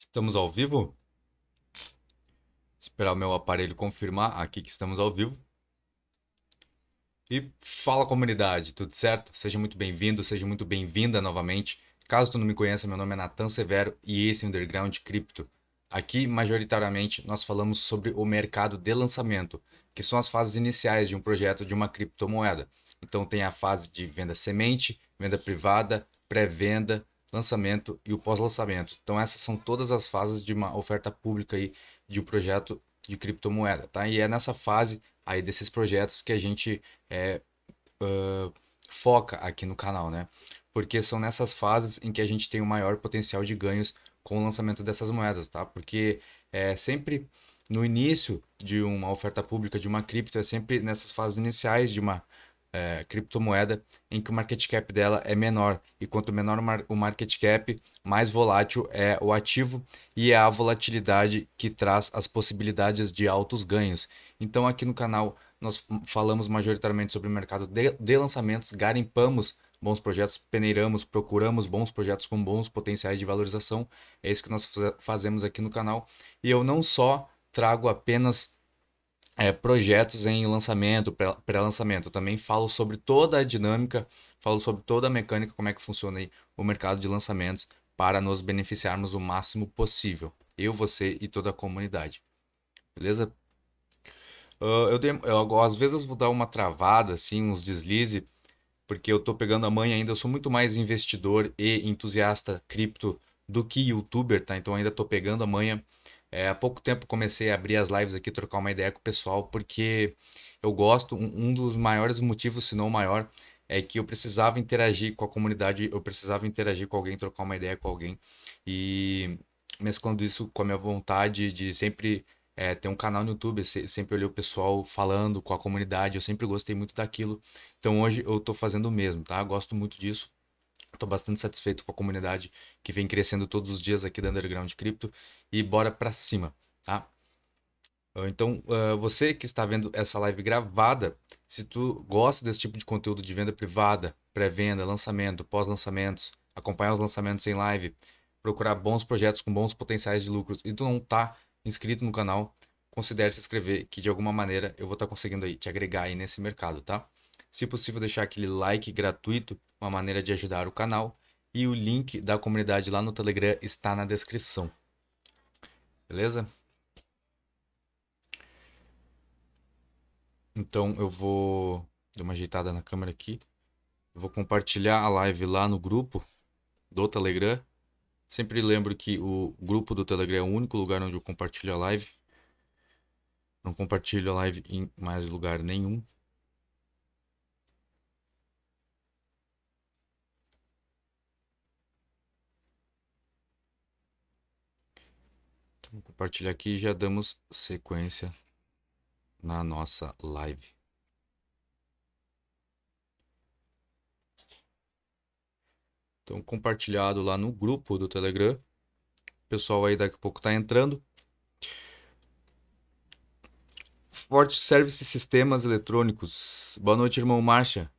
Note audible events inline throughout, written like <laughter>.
Estamos ao vivo? Esperar o meu aparelho confirmar aqui que estamos ao vivo. E fala comunidade, tudo certo? Seja muito bem-vindo, seja muito bem-vinda novamente. Caso tu não me conheça, meu nome é Natan Severo e esse é Underground Cripto. Aqui, majoritariamente, nós falamos sobre o mercado de lançamento, que são as fases iniciais de um projeto de uma criptomoeda. Então tem a fase de venda semente, venda privada, pré-venda, lançamento e o pós-lançamento. Então essas são todas as fases de uma oferta pública aí de um projeto de criptomoeda, tá? E é nessa fase aí desses projetos que a gente é, uh, foca aqui no canal, né? Porque são nessas fases em que a gente tem o maior potencial de ganhos com o lançamento dessas moedas, tá? Porque é sempre no início de uma oferta pública de uma cripto, é sempre nessas fases iniciais de uma é, criptomoeda em que o market cap dela é menor. E quanto menor o market cap, mais volátil é o ativo e é a volatilidade que traz as possibilidades de altos ganhos. Então, aqui no canal, nós falamos majoritariamente sobre o mercado de, de lançamentos, garimpamos bons projetos, peneiramos, procuramos bons projetos com bons potenciais de valorização. É isso que nós fazemos aqui no canal. E eu não só trago apenas é, projetos em lançamento, pré-lançamento. Também falo sobre toda a dinâmica, falo sobre toda a mecânica, como é que funciona aí o mercado de lançamentos para nos beneficiarmos o máximo possível. Eu, você e toda a comunidade. Beleza? Uh, eu, dei, eu às vezes vou dar uma travada, assim, uns deslize, porque eu tô pegando a mãe ainda. Eu sou muito mais investidor e entusiasta cripto do que youtuber, tá? Então ainda tô pegando a manha. É, há pouco tempo comecei a abrir as lives aqui, trocar uma ideia com o pessoal, porque eu gosto, um, um dos maiores motivos, se não o maior, é que eu precisava interagir com a comunidade, eu precisava interagir com alguém, trocar uma ideia com alguém. E mesclando isso com a minha vontade de sempre é, ter um canal no YouTube, sempre olhar o pessoal falando com a comunidade, eu sempre gostei muito daquilo. Então hoje eu estou fazendo o mesmo, tá? Gosto muito disso. Estou bastante satisfeito com a comunidade que vem crescendo todos os dias aqui da Underground Cripto e bora para cima, tá? Ah, então, ah, você que está vendo essa live gravada, se tu gosta desse tipo de conteúdo de venda privada, pré-venda, lançamento, pós-lançamentos, acompanhar os lançamentos em live, procurar bons projetos com bons potenciais de lucros e tu não está inscrito no canal, considere se inscrever, que de alguma maneira eu vou estar tá conseguindo aí te agregar aí nesse mercado, tá? Se possível, deixar aquele like gratuito, uma maneira de ajudar o canal. E o link da comunidade lá no Telegram está na descrição. Beleza? Então eu vou dar uma ajeitada na câmera aqui. Eu vou compartilhar a live lá no grupo do Telegram. Sempre lembro que o grupo do Telegram é o único lugar onde eu compartilho a live. Não compartilho a live em mais lugar nenhum. Vou compartilhar aqui e já damos sequência na nossa live. Então, compartilhado lá no grupo do Telegram. O pessoal aí daqui a pouco está entrando. Forte Service Sistemas Eletrônicos. Boa noite, irmão Marcha.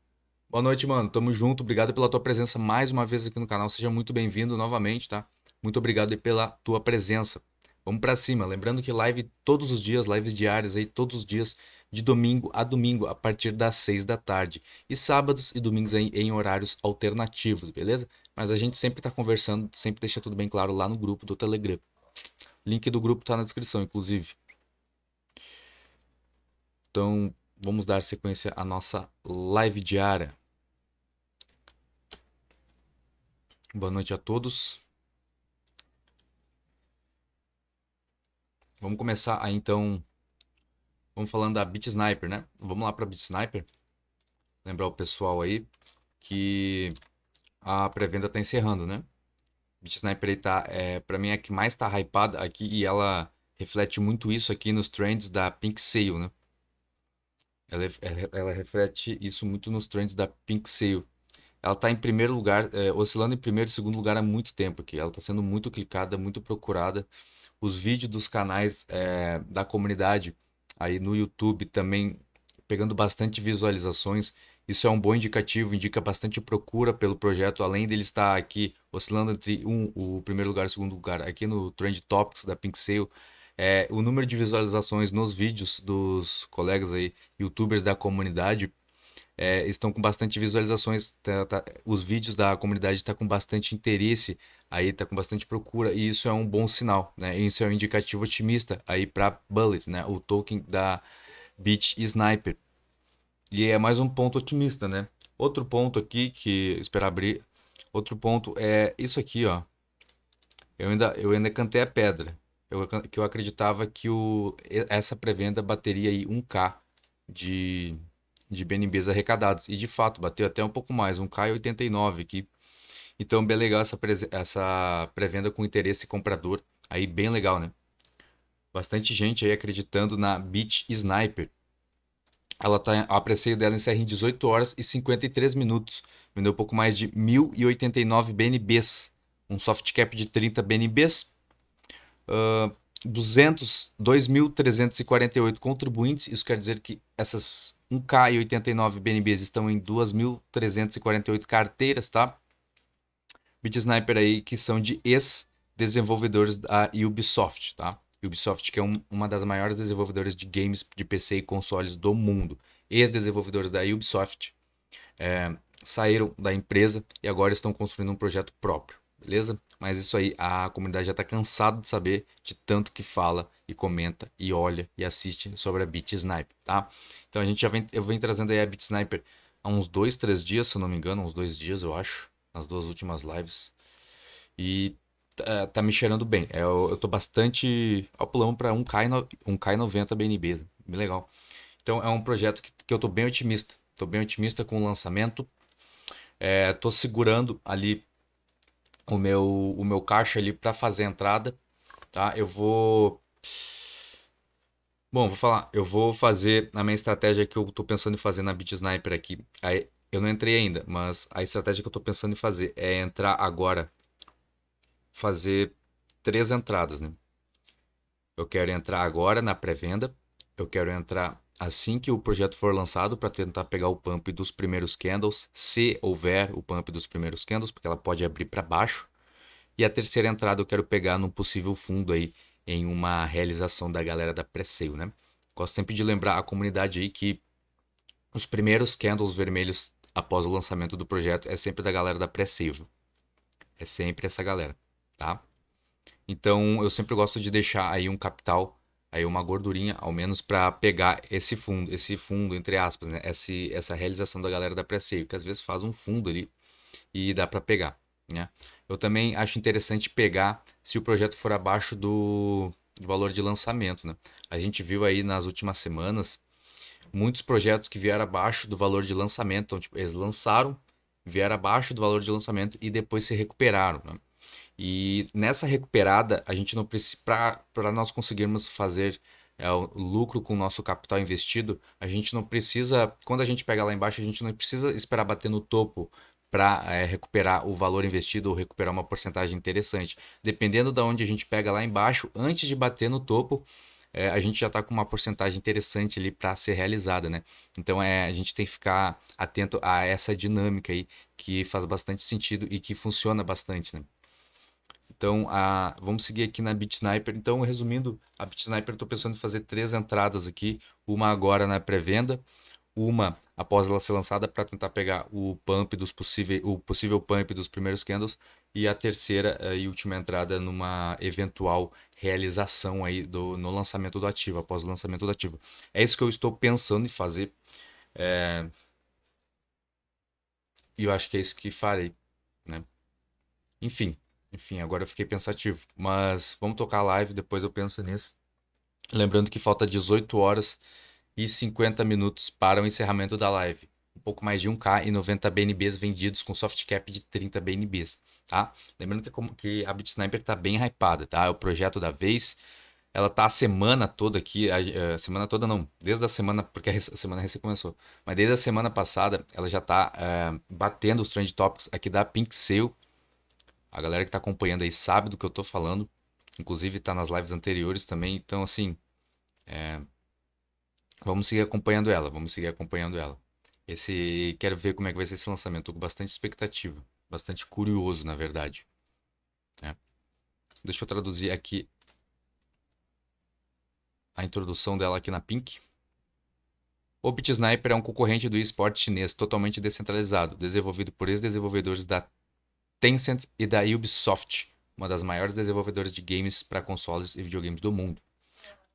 Boa noite, mano. Tamo junto. Obrigado pela tua presença mais uma vez aqui no canal. Seja muito bem-vindo novamente, tá? Muito obrigado pela tua presença. Vamos para cima. Lembrando que live todos os dias, lives diárias aí, todos os dias, de domingo a domingo, a partir das 6 da tarde. E sábados e domingos aí em horários alternativos, beleza? Mas a gente sempre está conversando, sempre deixa tudo bem claro lá no grupo do Telegram. Link do grupo está na descrição, inclusive. Então, vamos dar sequência à nossa live diária. Boa noite a todos. Vamos começar aí então. Vamos falando da Bit Sniper, né? Vamos lá para Bit Sniper. Lembrar o pessoal aí que a pré-venda está encerrando, né? Bit Sniper aí tá, é, para mim é a que mais está hypada aqui e ela reflete muito isso aqui nos trends da Pink Sale, né? Ela, ela, ela reflete isso muito nos trends da Pink Sale. Ela está em primeiro lugar, é, oscilando em primeiro e segundo lugar há muito tempo aqui. Ela está sendo muito clicada, muito procurada os vídeos dos canais é, da comunidade aí no YouTube também pegando bastante visualizações. Isso é um bom indicativo, indica bastante procura pelo projeto, além dele estar aqui oscilando entre um, o primeiro lugar e o segundo lugar aqui no Trend Topics da Pink Sale. É, o número de visualizações nos vídeos dos colegas aí, youtubers da comunidade, é, estão com bastante visualizações. Tá, tá, os vídeos da comunidade estão tá com bastante interesse aí está com bastante procura e isso é um bom sinal, né? Isso é um indicativo otimista aí para Bullet, né? O token da Beach Sniper. E é mais um ponto otimista, né? Outro ponto aqui que espera abrir, outro ponto é isso aqui, ó. Eu ainda eu ainda cantei a pedra. Eu, que eu acreditava que o, essa pré-venda bateria aí 1k de de BNBs arrecadados e de fato bateu até um pouco mais, 1k e 89 aqui. Então, bem legal essa, essa pré-venda com interesse comprador. Aí, bem legal, né? Bastante gente aí acreditando na Beach Sniper. Ela tá, a preceito dela encerra em 18 horas e 53 minutos. Vendeu pouco mais de 1.089 BNBs. Um soft cap de 30 BNBs. Uh, 200, contribuintes. Isso quer dizer que essas 1K e 89 BNBs estão em 2.348 carteiras, tá? beat sniper aí que são de ex-desenvolvedores da Ubisoft, tá? Ubisoft que é um, uma das maiores desenvolvedoras de games de PC e consoles do mundo. Ex-desenvolvedores da Ubisoft é, saíram da empresa e agora estão construindo um projeto próprio, beleza? Mas isso aí a comunidade já está cansada de saber de tanto que fala e comenta e olha e assiste sobre a Beat Sniper, tá? Então a gente já vem, eu venho trazendo aí a Beat Sniper há uns dois, três dias, se não me engano, uns dois dias eu acho nas duas últimas lives. E tá, tá me cheirando bem. É, eu, eu tô bastante ao plano para 1 k um cai 90 BNB. Bem legal. Então é um projeto que, que eu tô bem otimista. Tô bem otimista com o lançamento. É, tô segurando ali o meu, o meu caixa ali para fazer a entrada. Tá? Eu vou. Bom, vou falar. Eu vou fazer a minha estratégia que eu tô pensando em fazer na BitSniper Sniper aqui. Aí, eu não entrei ainda, mas a estratégia que eu estou pensando em fazer é entrar agora, fazer três entradas, né? Eu quero entrar agora na pré-venda, eu quero entrar assim que o projeto for lançado para tentar pegar o pump dos primeiros candles, se houver o pump dos primeiros candles, porque ela pode abrir para baixo. E a terceira entrada eu quero pegar num possível fundo aí em uma realização da galera da pré-sale, né? Gosto sempre de lembrar a comunidade aí que os primeiros candles vermelhos após o lançamento do projeto é sempre da galera da pré save É sempre essa galera, tá? Então eu sempre gosto de deixar aí um capital, aí uma gordurinha, ao menos para pegar esse fundo, esse fundo entre aspas, né? Esse, essa realização da galera da pré save que às vezes faz um fundo ali e dá para pegar, né? Eu também acho interessante pegar se o projeto for abaixo do, do valor de lançamento, né? A gente viu aí nas últimas semanas muitos projetos que vieram abaixo do valor de lançamento. Então, tipo, eles lançaram, vieram abaixo do valor de lançamento e depois se recuperaram. Né? E nessa recuperada, a gente não precisa. Para nós conseguirmos fazer é, o lucro com o nosso capital investido, a gente não precisa. Quando a gente pega lá embaixo, a gente não precisa esperar bater no topo para é, recuperar o valor investido ou recuperar uma porcentagem interessante. Dependendo da de onde a gente pega lá embaixo, antes de bater no topo, é, a gente já está com uma porcentagem interessante ali para ser realizada, né? Então é, a gente tem que ficar atento a essa dinâmica aí que faz bastante sentido e que funciona bastante, né? Então, a, vamos seguir aqui na BitSniper. Então, resumindo, a BitSniper eu estou pensando em fazer três entradas aqui. Uma agora na pré-venda, uma após ela ser lançada para tentar pegar o pump dos possíveis, o possível pump dos primeiros candles e a terceira eh, e última entrada numa eventual realização aí do, no lançamento do ativo, após o lançamento do ativo. É isso que eu estou pensando em fazer. É... E eu acho que é isso que farei, né? Enfim, enfim, agora eu fiquei pensativo, mas vamos tocar a live, depois eu penso nisso. Lembrando que falta 18 horas e 50 minutos para o encerramento da live um pouco mais de 1K e 90 BNBs vendidos com soft cap de 30 BNBs, tá? Lembrando que, é como, que a BitSniper tá bem hypada, tá? É o projeto da vez. Ela tá a semana toda aqui, a, a é, semana toda não, desde a semana, porque a semana recém começou, mas desde a semana passada ela já tá é, batendo os trend topics aqui da Pink Sale. A galera que tá acompanhando aí sabe do que eu tô falando, inclusive tá nas lives anteriores também, então assim, é... vamos seguir acompanhando ela, vamos seguir acompanhando ela. Esse quero ver como é que vai ser esse lançamento. Tô com bastante expectativa, bastante curioso, na verdade. É. Deixa eu traduzir aqui a introdução dela aqui na Pink. O Bit Sniper é um concorrente do esporte chinês totalmente descentralizado, desenvolvido por ex-desenvolvedores da Tencent e da Ubisoft, uma das maiores desenvolvedoras de games para consoles e videogames do mundo.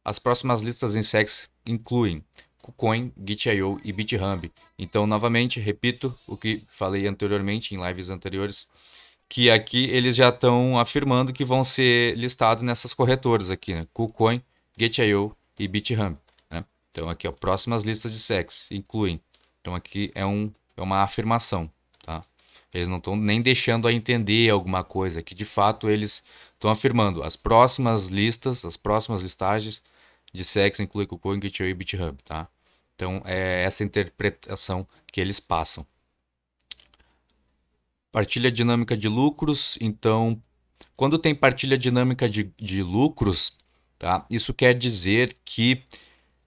As próximas listas em sex incluem KuCoin, Git.io e BitHub. Então, novamente, repito o que falei anteriormente em lives anteriores, que aqui eles já estão afirmando que vão ser listados nessas corretoras aqui, né? KuCoin, Gate.io e BitHub. Né? Então, aqui, ó, próximas listas de SEX incluem. Então, aqui é, um, é uma afirmação, tá? Eles não estão nem deixando a entender alguma coisa, que de fato eles estão afirmando as próximas listas, as próximas listagens de SEX incluem KuCoin, Gate.io e BitHub, tá? Então, é essa interpretação que eles passam. Partilha dinâmica de lucros. Então, quando tem partilha dinâmica de, de lucros, tá? isso quer dizer que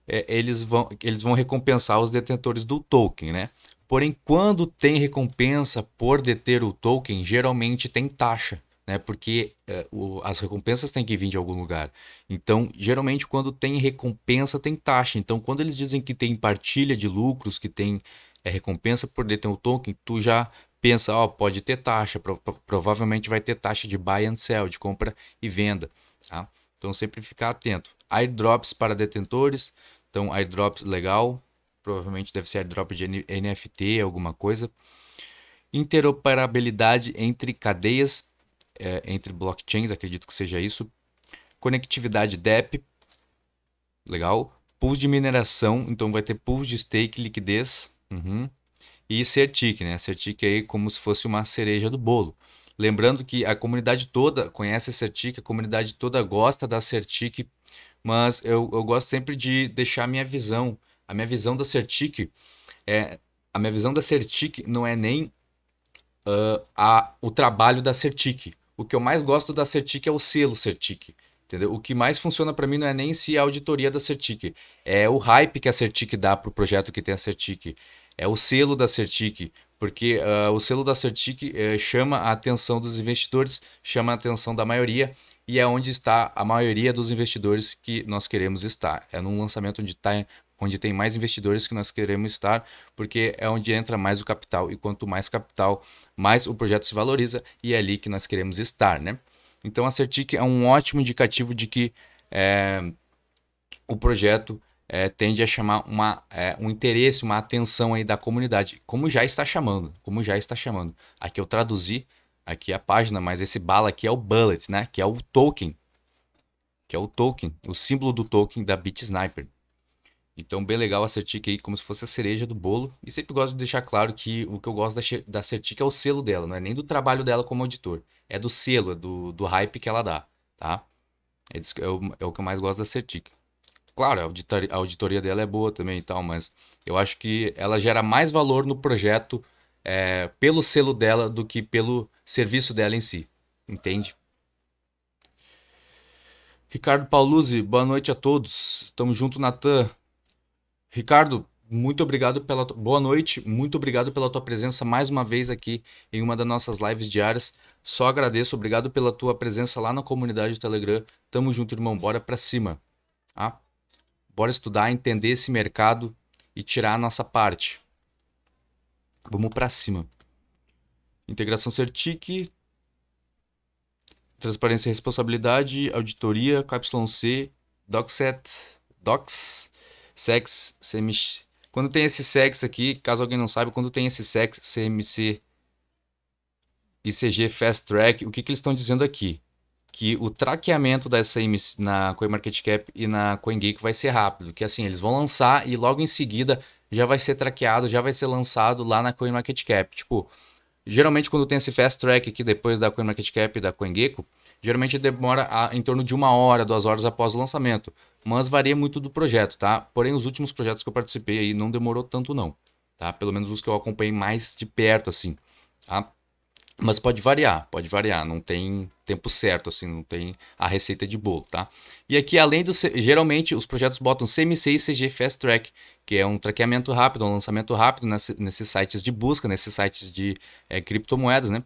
é, eles, vão, eles vão recompensar os detentores do token. Né? Porém, quando tem recompensa por deter o token, geralmente tem taxa né? Porque eh, o, as recompensas têm que vir de algum lugar. Então, geralmente, quando tem recompensa, tem taxa. Então, quando eles dizem que tem partilha de lucros, que tem é, recompensa por deter o token, tu já pensa, ó, oh, pode ter taxa, pro, pro, provavelmente vai ter taxa de buy and sell, de compra e venda, tá? Então, sempre ficar atento. Airdrops para detentores, então, airdrops legal, provavelmente deve ser airdrop de NFT, alguma coisa. Interoperabilidade entre cadeias é, entre blockchains, acredito que seja isso. Conectividade DEP, legal. Pools de mineração, então vai ter pools de stake, liquidez. Uhum. E Certic, né? Certic aí como se fosse uma cereja do bolo. Lembrando que a comunidade toda conhece a Certic, a comunidade toda gosta da Certic, mas eu, eu gosto sempre de deixar a minha visão. A minha visão da Certic é. A minha visão da Certic não é nem uh, a, o trabalho da Certic o que eu mais gosto da Certic é o selo Certic. Entendeu? O que mais funciona para mim não é nem se a auditoria da Certic, é o hype que a Certic dá pro projeto que tem a Certic, é o selo da Certic, porque uh, o selo da Certic uh, chama a atenção dos investidores, chama a atenção da maioria e é onde está a maioria dos investidores que nós queremos estar. É num lançamento onde está onde tem mais investidores que nós queremos estar, porque é onde entra mais o capital e quanto mais capital, mais o projeto se valoriza e é ali que nós queremos estar, né? Então a Certic é um ótimo indicativo de que é, o projeto é, tende a chamar uma, é, um interesse, uma atenção aí da comunidade, como já está chamando, como já está chamando. Aqui eu traduzi aqui a página, mas esse bala aqui é o bullet, né? Que é o token, que é o token, o símbolo do token da Bit Sniper. Então, bem legal a Certic aí, como se fosse a cereja do bolo. E sempre gosto de deixar claro que o que eu gosto da, da Certic é o selo dela, não é nem do trabalho dela como auditor. É do selo, é do, do hype que ela dá, tá? É, é o, é o que eu mais gosto da Certic. Claro, a auditoria, a auditoria dela é boa também e tal, mas eu acho que ela gera mais valor no projeto é, pelo selo dela do que pelo serviço dela em si. Entende? Ricardo Pauluzzi, boa noite a todos. Tamo junto, Natan. Ricardo, muito obrigado pela boa noite, muito obrigado pela tua presença mais uma vez aqui em uma das nossas lives diárias. Só agradeço, obrigado pela tua presença lá na comunidade do Telegram. Tamo junto, irmão, bora para cima. Tá? Bora estudar, entender esse mercado e tirar a nossa parte. Vamos para cima. Integração Certic, transparência e responsabilidade, auditoria, KYC, DocSet, Docs, sex CMC. Quando tem esse sex aqui, caso alguém não saiba, quando tem esse sex CMC ICG Fast Track, o que, que eles estão dizendo aqui? Que o traqueamento dessa MC, na CoinMarketCap e na CoinGeek vai ser rápido. Que assim, eles vão lançar e logo em seguida já vai ser traqueado, já vai ser lançado lá na CoinMarketCap. Tipo, Geralmente, quando tem esse fast track aqui depois da CoinMarketCap e da CoinGecko, geralmente demora a, em torno de uma hora, duas horas após o lançamento. Mas varia muito do projeto, tá? Porém, os últimos projetos que eu participei aí não demorou tanto, não. Tá? Pelo menos os que eu acompanhei mais de perto, assim. Tá? Mas pode variar, pode variar, não tem tempo certo, assim, não tem a receita de bolo, tá? E aqui, além do. Geralmente, os projetos botam CMC e CG Fast Track, que é um traqueamento rápido, um lançamento rápido nesse, nesses sites de busca, nesses sites de é, criptomoedas, né?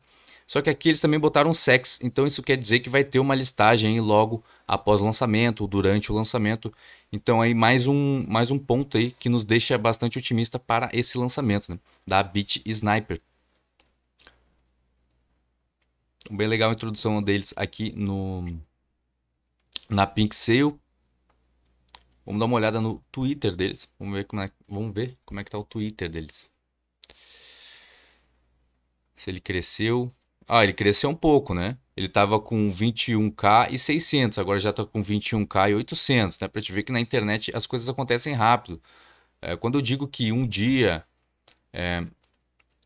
Só que aqui eles também botaram sex, então isso quer dizer que vai ter uma listagem logo após o lançamento, durante o lançamento. Então aí mais um, mais um ponto aí que nos deixa bastante otimista para esse lançamento, né? Da Bit Sniper. Bem legal a introdução deles aqui no na Pink Sale. Vamos dar uma olhada no Twitter deles. Vamos ver como é, vamos ver como é que tá o Twitter deles. Se ele cresceu. Ah, ele cresceu um pouco, né? Ele tava com 21k e 600, agora já tá com 21k e 800, né? Para te ver que na internet as coisas acontecem rápido. É, quando eu digo que um dia é,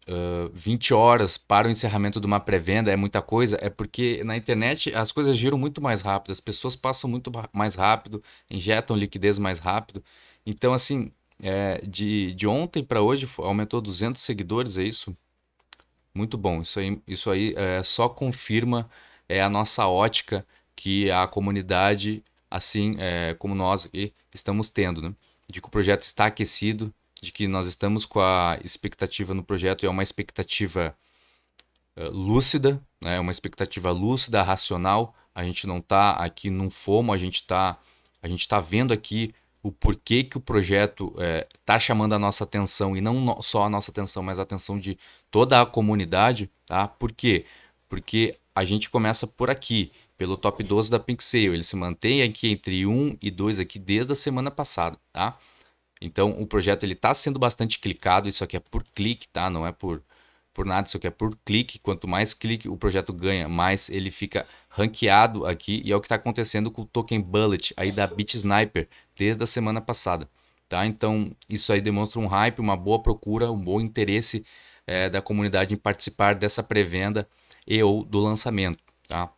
uh, ah, 20 horas para o encerramento de uma pré-venda é muita coisa, é porque na internet as coisas giram muito mais rápido, as pessoas passam muito mais rápido, injetam liquidez mais rápido. Então, assim, é, de, de ontem para hoje aumentou 200 seguidores, é isso? Muito bom, isso aí, isso aí é, só confirma é, a nossa ótica que a comunidade, assim é, como nós aqui, estamos tendo, né? De que o projeto está aquecido, de que nós estamos com a expectativa no projeto e é uma expectativa eh, lúcida, né? É uma expectativa lúcida, racional. A gente não está aqui num fomo, a gente está a gente está vendo aqui o porquê que o projeto está eh, é, chamando a nossa atenção e não só a nossa atenção, mas a atenção de toda a comunidade, tá? Por quê? Porque a gente começa por aqui, pelo top 12 da Pink Sale. Ele se mantém aqui entre 1 e 2 aqui desde a semana passada, tá? Então o projeto ele está sendo bastante clicado, isso aqui é por clique, tá? Não é por, por nada, isso aqui é por clique. Quanto mais clique o projeto ganha, mais ele fica ranqueado aqui. E é o que está acontecendo com o token Bullet aí da Bit Sniper desde a semana passada. Tá? Então isso aí demonstra um hype, uma boa procura, um bom interesse é, da comunidade em participar dessa pré-venda e ou do lançamento. Tá?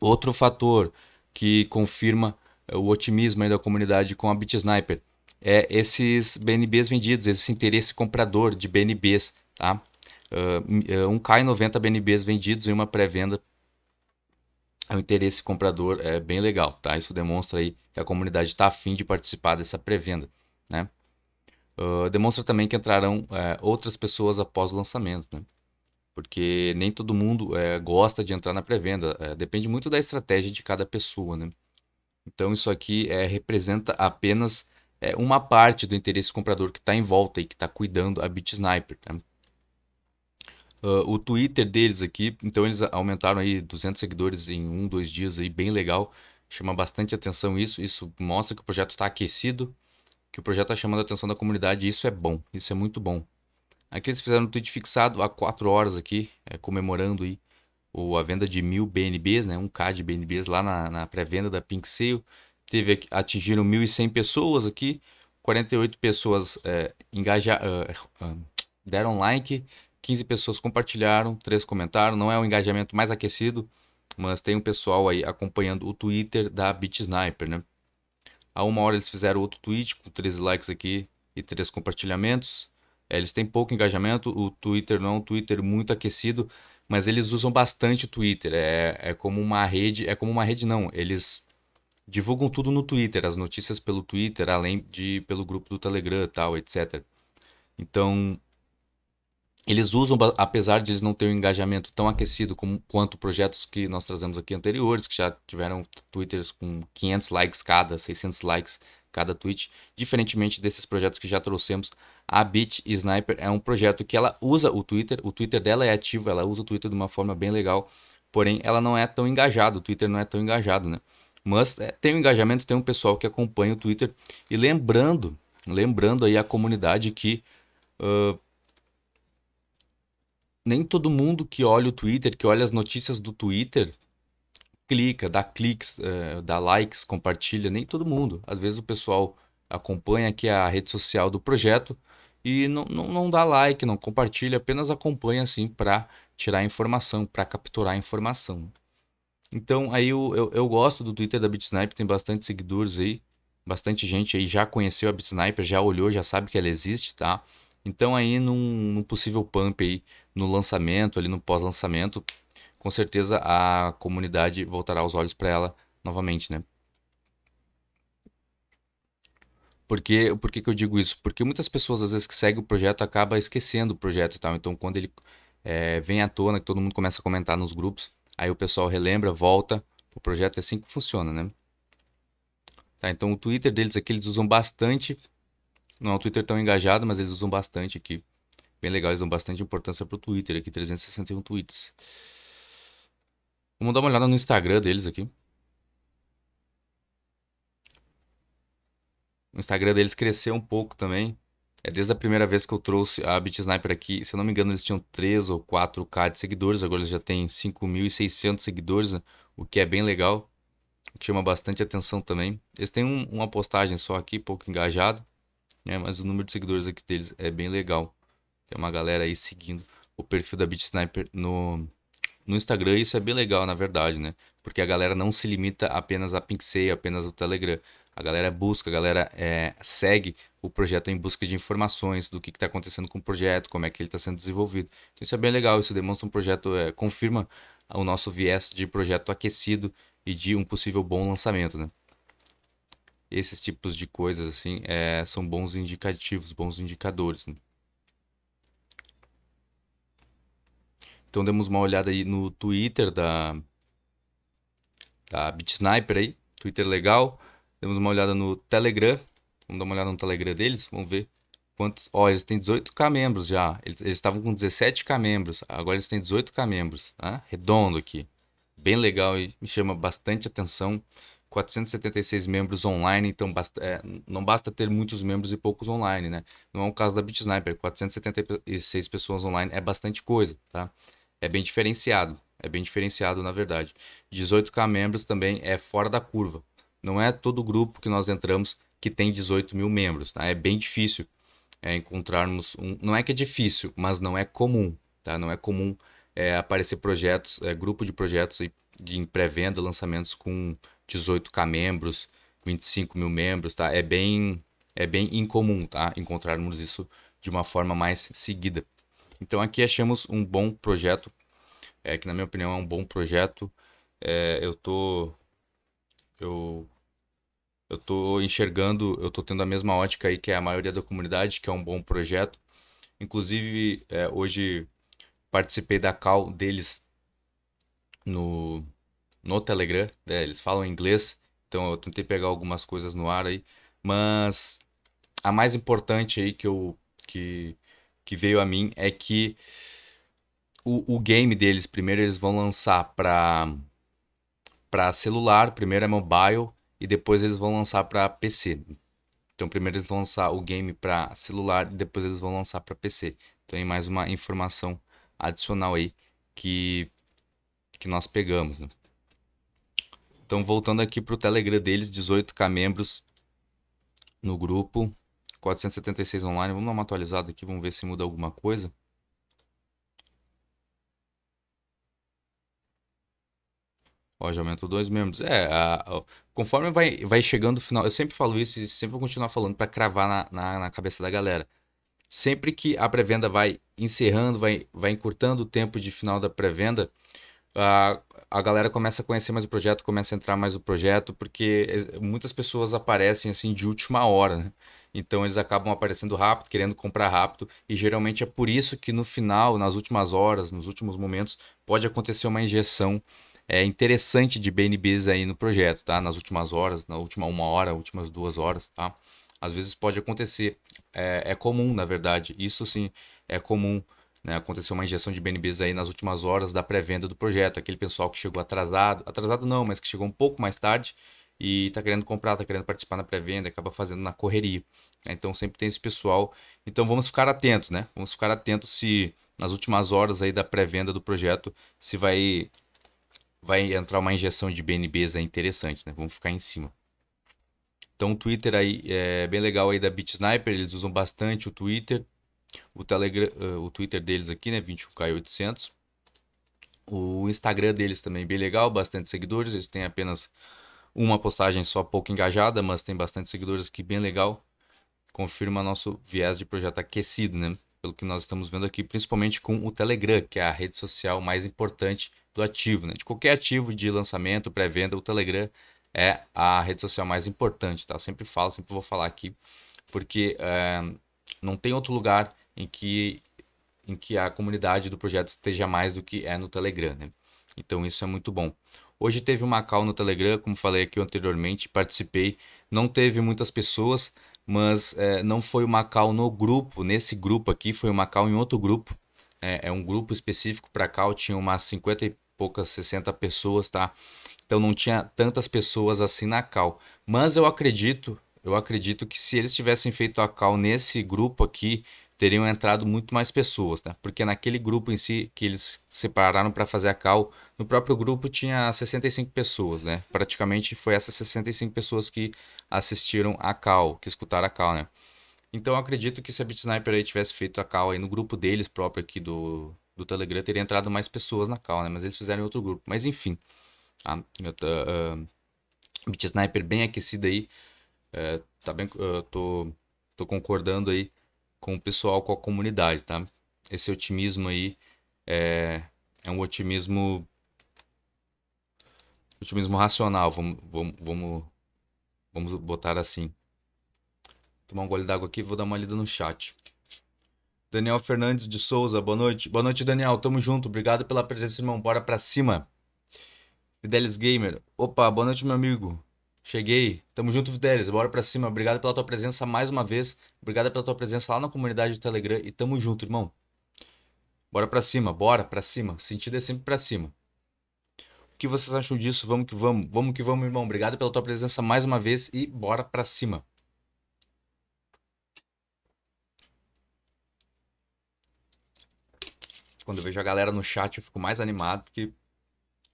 Outro fator que confirma eh, o otimismo da comunidade com a BitSniper é, esses BNBs vendidos, esse interesse comprador de BNBs, tá? Uh, um cai 90 BNBs vendidos em uma pré-venda o é interesse comprador é bem legal, tá? Isso demonstra aí que a comunidade está afim de participar dessa pré-venda, né? Uh, demonstra também que entrarão é, outras pessoas após o lançamento, né? Porque nem todo mundo é gosta de entrar na pré-venda, depende muito da estratégia de cada pessoa, né? Então isso aqui representa apenas é, uma parte do interesse comprador que está em volta e que está cuidando a BitSniper. Tá? Né? Uh, ah, o Twitter deles aqui, então eles aumentaram aí 200 seguidores em um, dois dias aí, bem legal. Chama bastante atenção isso, isso mostra que o projeto está aquecido, que o projeto está chamando a atenção da comunidade, isso é bom, isso é muito bom. Aqui eles fizeram um tweet fixado há 4 horas aqui, é, comemorando aí o a venda de mil BNBs, né, 1K de BNBs lá na, na pré-venda da Pink Sale teve atingiram 1.100 pessoas aqui, 48 pessoas é, engaja, uh, uh, deram like, 15 pessoas compartilharam, 3 comentaram. Não é o engajamento mais aquecido, mas tem um pessoal aí acompanhando o Twitter da Beat Sniper, né? Há uma hora eles fizeram outro tweet com 13 likes aqui e 3 compartilhamentos. eles têm pouco engajamento, o Twitter não é um Twitter muito aquecido, mas eles usam bastante o Twitter. É, é como uma rede, é como uma rede não, eles divulgam tudo no Twitter, as notícias pelo Twitter, além de pelo grupo do Telegram, tal, etc. Então, eles usam, apesar de eles não terem um engajamento tão aquecido como, quanto projetos que nós trazemos aqui anteriores, que já tiveram twitters com 500 likes cada, 600 likes cada tweet, diferentemente desses projetos que já trouxemos, a Bit Sniper é um projeto que ela usa o Twitter, o Twitter dela é ativo, ela usa o Twitter de uma forma bem legal, porém ela não é tão engajada, o Twitter não é tão engajado, né? Mas é, tem um engajamento, tem um pessoal que acompanha o Twitter. E lembrando, lembrando aí a comunidade que uh, nem todo mundo que olha o Twitter, que olha as notícias do Twitter, clica, dá cliques, uh, dá likes, compartilha. Nem todo mundo. Às vezes o pessoal acompanha aqui a rede social do projeto e não, não, não dá like, não compartilha, apenas acompanha assim para tirar a informação, para capturar a informação. Então, aí eu, eu, eu gosto do Twitter da BitSniper, tem bastante seguidores aí, bastante gente aí já conheceu a BitSniper, já olhou, já sabe que ela existe, tá? Então, aí num, num possível pump aí, no lançamento, ali no pós-lançamento, com certeza a comunidade voltará os olhos para ela novamente, né? Por que, por que, que eu digo isso? Porque muitas pessoas, às vezes, que seguem o projeto acaba esquecendo o projeto e tal. Então, quando ele é, vem à tona, que todo mundo começa a comentar nos grupos, Aí o pessoal relembra, volta o projeto. É assim que funciona, né? Tá, então o Twitter deles aqui, eles usam bastante. Não é um Twitter tão engajado, mas eles usam bastante aqui. Bem legal, eles dão bastante importância pro Twitter aqui, 361 tweets. Vamos dar uma olhada no Instagram deles aqui. O Instagram deles cresceu um pouco também. É desde a primeira vez que eu trouxe a Beat Sniper aqui, se eu não me engano, eles tinham 3 ou 4k de seguidores, agora eles já têm 5.600 seguidores, né? o que é bem legal, chama bastante atenção também. Eles têm um, uma postagem só aqui, pouco engajado, né? mas o número de seguidores aqui deles é bem legal. Tem uma galera aí seguindo o perfil da Beat Sniper no, no Instagram, isso é bem legal, na verdade, né? Porque a galera não se limita apenas a Pixel, apenas ao Telegram. A galera busca, a galera é, segue o projeto em busca de informações do que está acontecendo com o projeto, como é que ele está sendo desenvolvido. Então isso é bem legal, isso demonstra um projeto, é, confirma o nosso viés de projeto aquecido e de um possível bom lançamento, né? Esses tipos de coisas, assim, é, são bons indicativos, bons indicadores, né? Então demos uma olhada aí no Twitter da, da BitSniper aí, Twitter legal. Demos uma olhada no Telegram. Vamos dar uma olhada no Telegram deles. Vamos ver quantos. Ó, eles têm 18k membros já. Eles estavam com 17k membros. Agora eles têm 18k membros. Né? Redondo aqui. Bem legal e me chama bastante atenção. 476 membros online, então basta, é, não basta ter muitos membros e poucos online, né? Não é o caso da BitSniper, 476 pessoas online é bastante coisa, tá? É bem diferenciado, é bem diferenciado na verdade. 18k membros também é fora da curva, não é todo grupo que nós entramos que tem 18 mil membros, tá? É bem difícil é, encontrarmos um. Não é que é difícil, mas não é comum, tá? Não é comum é, aparecer projetos, é, grupo de projetos de, em pré-venda, lançamentos com 18k membros, 25 mil membros, tá? É bem, é bem incomum, tá? Encontrarmos isso de uma forma mais seguida. Então aqui achamos um bom projeto, é, que na minha opinião é um bom projeto. É, eu tô eu eu estou enxergando, eu estou tendo a mesma ótica aí que é a maioria da comunidade, que é um bom projeto. Inclusive, é, hoje participei da call deles no, no Telegram, né? eles falam inglês, então eu tentei pegar algumas coisas no ar aí, mas a mais importante aí que, eu, que, que veio a mim é que o, o game deles, primeiro eles vão lançar para para celular, primeiro é mobile, e depois eles vão lançar para PC. Então primeiro eles vão lançar o game para celular e depois eles vão lançar para PC. Então é mais uma informação adicional aí que que nós pegamos. Né? Então voltando aqui para o Telegram deles, 18k membros no grupo, 476 online. Vamos dar uma atualizada aqui, vamos ver se muda alguma coisa. Ó, já aumentou dois membros. É, a, a, conforme vai, vai chegando o final, eu sempre falo isso e sempre vou continuar falando para cravar na, na, na, cabeça da galera. Sempre que a pré-venda vai encerrando, vai, vai encurtando o tempo de final da pré-venda, a, a galera começa a conhecer mais o projeto, começa a entrar mais no projeto, porque é, muitas pessoas aparecem assim de última hora, né? Então eles acabam aparecendo rápido, querendo comprar rápido, e geralmente é por isso que no final, nas últimas horas, nos últimos momentos, pode acontecer uma injeção é, interessante de BNBs aí no projeto, tá? Nas últimas horas, na última uma hora, últimas duas horas, tá? Às vezes pode acontecer, é, é comum, na verdade, isso sim é comum, né? Aconteceu uma injeção de BNBs aí nas últimas horas da pré-venda do projeto, aquele pessoal que chegou atrasado, atrasado não, mas que chegou um pouco mais tarde e está querendo comprar, está querendo participar na pré-venda, acaba fazendo na correria. Né? Então sempre tem esse pessoal. Então vamos ficar atentos, né? Vamos ficar atentos se nas últimas horas aí da pré-venda do projeto se vai vai entrar uma injeção de BNBs aí interessante, né? Vamos ficar em cima. Então o Twitter aí é bem legal aí da BitSniper, Sniper, eles usam bastante o Twitter, o Telegram, eh, o Twitter deles aqui, né, 21k800. O Instagram deles também bem legal, bastante seguidores, eles têm apenas uma postagem só pouco engajada, mas tem bastante seguidores aqui, bem legal. Confirma nosso viés de projeto aquecido, né? pelo que nós estamos vendo aqui, principalmente com o Telegram, que é a rede social mais importante do ativo. Né? De qualquer ativo de lançamento, pré-venda, o Telegram é a rede social mais importante, tá? Eu sempre falo, sempre vou falar aqui, porque é, não tem outro lugar em que, em que a comunidade do projeto esteja mais do que é no Telegram, né? Então isso é muito bom. Hoje teve uma call no Telegram, como falei aqui anteriormente, participei. Não teve muitas pessoas, mas é, não foi o Macau no grupo, nesse grupo aqui, foi o Macau em outro grupo. É, é um grupo específico para Macau, tinha umas 50 e poucas, 60 pessoas, tá? Então não tinha tantas pessoas assim na Cal. Mas eu acredito eu acredito que se eles tivessem feito a cal nesse grupo aqui, teriam entrado muito mais pessoas, né? Porque naquele grupo em si que eles separaram para fazer a cal, no próprio grupo tinha 65 pessoas, né? Praticamente foi essas 65 pessoas que assistiram a cal, que escutaram a cal, né? Então eu acredito que se a BitSniper Sniper aí tivesse feito a cal aí no grupo deles próprio aqui do, do Telegram, teria entrado mais pessoas na cal, né? Mas eles fizeram em outro grupo. Mas enfim, a, a, a, a Sniper bem aquecida aí é, tá bem, eu tô, tô concordando aí com o pessoal, com a comunidade, tá? Esse otimismo aí é, é um otimismo otimismo racional, vamos, vamos, vamos, vamos botar assim. Tomar um gole d'água aqui, vou dar uma lida no chat. Daniel Fernandes de Souza, boa noite. Boa noite, Daniel. Tamo junto. Obrigado pela presença, irmão. Bora pra cima. Fidelis Gamer. Opa, boa noite, meu amigo. Cheguei. Tamo junto, Viteles. Bora pra cima. Obrigado pela tua presença mais uma vez. Obrigado pela tua presença lá na comunidade do Telegram. E tamo junto, irmão. Bora pra cima, bora pra cima. O sentido é sempre pra cima. O que vocês acham disso? Vamos que vamos. Vamos que vamos, irmão. Obrigado pela tua presença mais uma vez e bora pra cima. Quando eu vejo a galera no chat, eu fico mais animado porque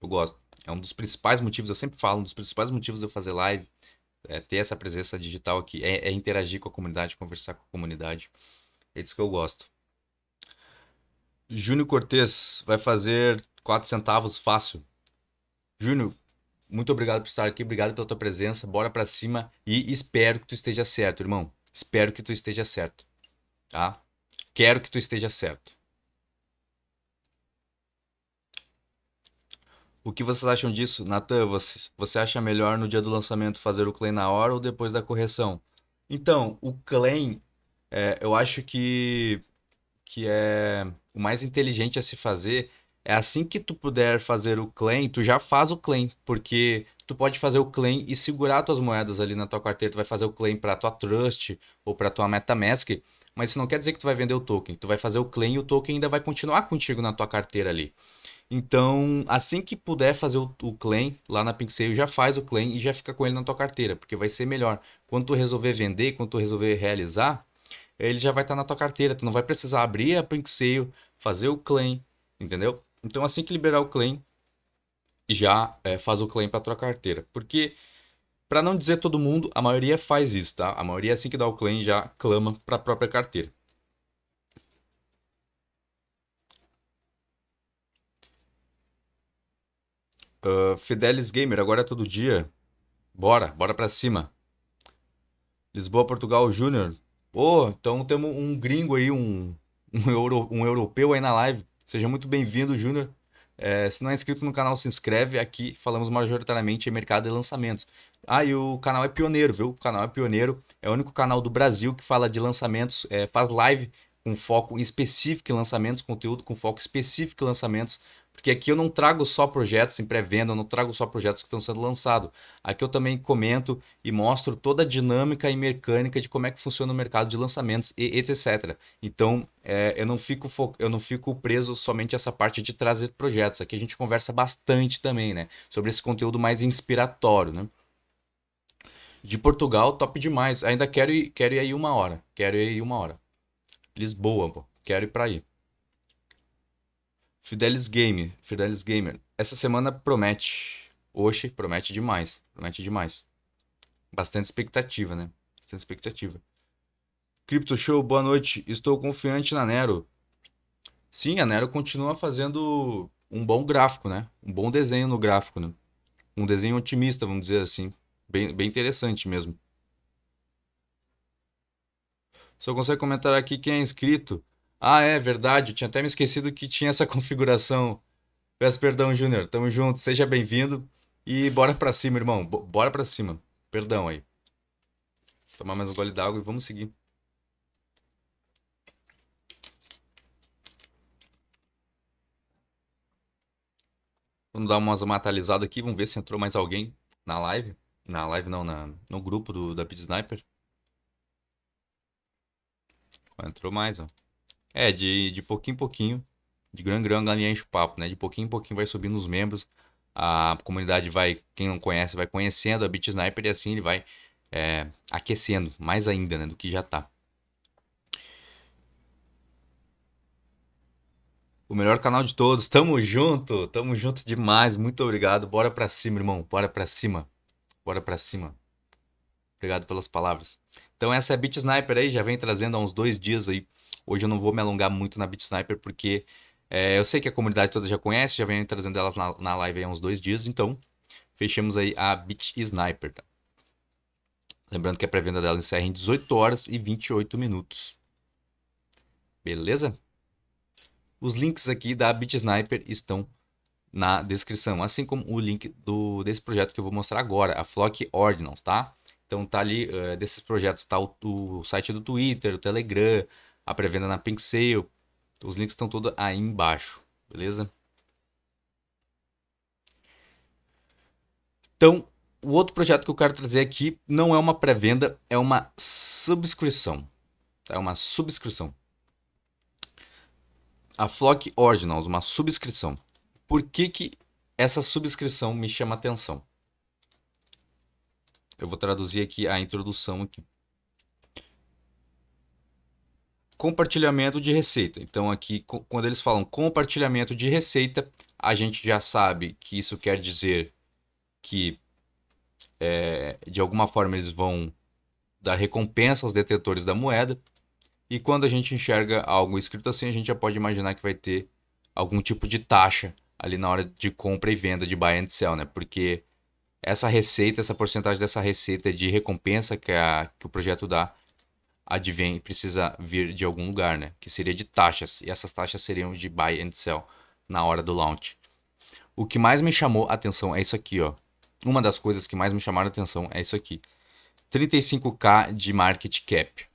eu gosto. É um dos principais motivos, eu sempre falo, um dos principais motivos de eu fazer live, é ter essa presença digital aqui, é, é interagir com a comunidade, conversar com a comunidade. É isso que eu gosto. Júnior Cortez vai fazer 4 centavos fácil. Júnior, muito obrigado por estar aqui, obrigado pela tua presença. Bora para cima e espero que tu esteja certo, irmão. Espero que tu esteja certo, tá? Quero que tu esteja certo. O que vocês acham disso? Natan, você, você acha melhor no dia do lançamento fazer o claim na hora ou depois da correção? Então, o claim, é, eu acho que, que é o mais inteligente a se fazer é assim que tu puder fazer o claim, tu já faz o claim, porque tu pode fazer o claim e segurar tuas moedas ali na tua carteira, tu vai fazer o claim para tua Trust ou para tua MetaMask, mas isso não quer dizer que tu vai vender o token, tu vai fazer o claim e o token ainda vai continuar contigo na tua carteira ali. Então, assim que puder fazer o, o claim lá na PinkSale, já faz o claim e já fica com ele na tua carteira, porque vai ser melhor. Quando tu resolver vender, quando tu resolver realizar, ele já vai estar tá na tua carteira. Tu não vai precisar abrir a PinkSale, fazer o claim, entendeu? Então, assim que liberar o claim, já é, faz o claim para tua carteira. Porque, para não dizer todo mundo, a maioria faz isso, tá? A maioria, assim que dá o claim, já clama para a própria carteira. Uh, Fidelis Gamer, agora é todo dia. Bora, bora pra cima. Lisboa, Portugal Júnior. Ô, oh, então temos um gringo aí, um, um, euro, um europeu aí na live. Seja muito bem-vindo, Júnior. É, se não é inscrito no canal, se inscreve aqui. Falamos majoritariamente em mercado e lançamentos. Ah, e o canal é pioneiro, viu? O canal é pioneiro. É o único canal do Brasil que fala de lançamentos, é, faz live com foco em específico em lançamentos, conteúdo com foco específico em lançamentos. Porque aqui eu não trago só projetos em pré-venda, eu não trago só projetos que estão sendo lançados. Aqui eu também comento e mostro toda a dinâmica e mecânica de como é que funciona o mercado de lançamentos e etc. Então, é, eu, não fico eu não fico preso somente a essa parte de trazer projetos. Aqui a gente conversa bastante também, né? Sobre esse conteúdo mais inspiratório, né? De Portugal, top demais. Ainda quero ir, quero ir aí uma hora. Quero ir aí uma hora. Lisboa, pô. Quero ir para aí. Fidelis Game, Fidelis Gamer. Essa semana promete. Hoje promete demais. Promete demais. Bastante expectativa, né? Bastante expectativa. Crypto Show, boa noite. Estou confiante na Nero. Sim, a Nero continua fazendo um bom gráfico, né? Um bom desenho no gráfico, né? Um desenho otimista, vamos dizer assim. Bem, bem interessante mesmo. Só consegue comentar aqui quem é inscrito. Ah, é verdade, eu tinha até me esquecido que tinha essa <laughs> configuração. Peço perdão, Júnior. Tamo junto, seja bem-vindo e bora pra cima, irmão. B bora pra cima. Perdão aí. tomar mais um gole d'água e vamos seguir. Vamos dar umas matalizadas aqui, vamos ver se entrou mais alguém na live. Na live não, na, no grupo do, da Pit Sniper. Entrou mais, ó. É, de, de pouquinho em pouquinho, de grão em grão, galinha enche o papo, né? De pouquinho em pouquinho vai subindo os membros, a comunidade vai, quem não conhece, vai conhecendo a Beat Sniper e assim ele vai é, aquecendo mais ainda, né, do que já tá. O melhor canal de todos, tamo junto, tamo junto demais, muito obrigado, bora pra cima, irmão, bora pra cima, bora pra cima. Obrigado pelas palavras. Então essa é a Beat Sniper aí, já vem trazendo há uns dois dias aí. Hoje eu não vou me alongar muito na Beat Sniper, porque é, eu sei que a comunidade toda já conhece, já vem trazendo ela na, na live há uns dois dias, então fechamos aí a Beat Sniper. Tá? Lembrando que a pré-venda dela encerra em 18 horas e 28 minutos. Beleza? Os links aqui da Beat Sniper estão na descrição, assim como o link do, desse projeto que eu vou mostrar agora, a Flock Ordinals, tá? Então tá ali, é, desses projetos, tá o, o, site do Twitter, o Telegram, a pré-venda na Pink Sale. Os links estão todos aí embaixo, beleza? Então, o outro projeto que eu quero trazer aqui não é uma pré-venda, é uma subscrição. Tá? É uma subscrição. A Flock Ordinals, uma subscrição. Por que, que essa subscrição me chama atenção? Eu vou traduzir aqui a introdução aqui. Compartilhamento de receita. Então aqui quando eles falam compartilhamento de receita, a gente já sabe que isso quer dizer que é, de alguma forma eles vão dar recompensa aos detetores da moeda. E quando a gente enxerga algo escrito assim, a gente já pode imaginar que vai ter algum tipo de taxa ali na hora de compra e venda de buy and sell, né? Porque essa receita, essa porcentagem dessa receita de recompensa que, a, que o projeto dá, advém, precisa vir de algum lugar, né? Que seria de taxas. E essas taxas seriam de buy and sell na hora do launch. O que mais me chamou a atenção é isso aqui, ó. Uma das coisas que mais me chamaram a atenção é isso aqui. 35k de market cap.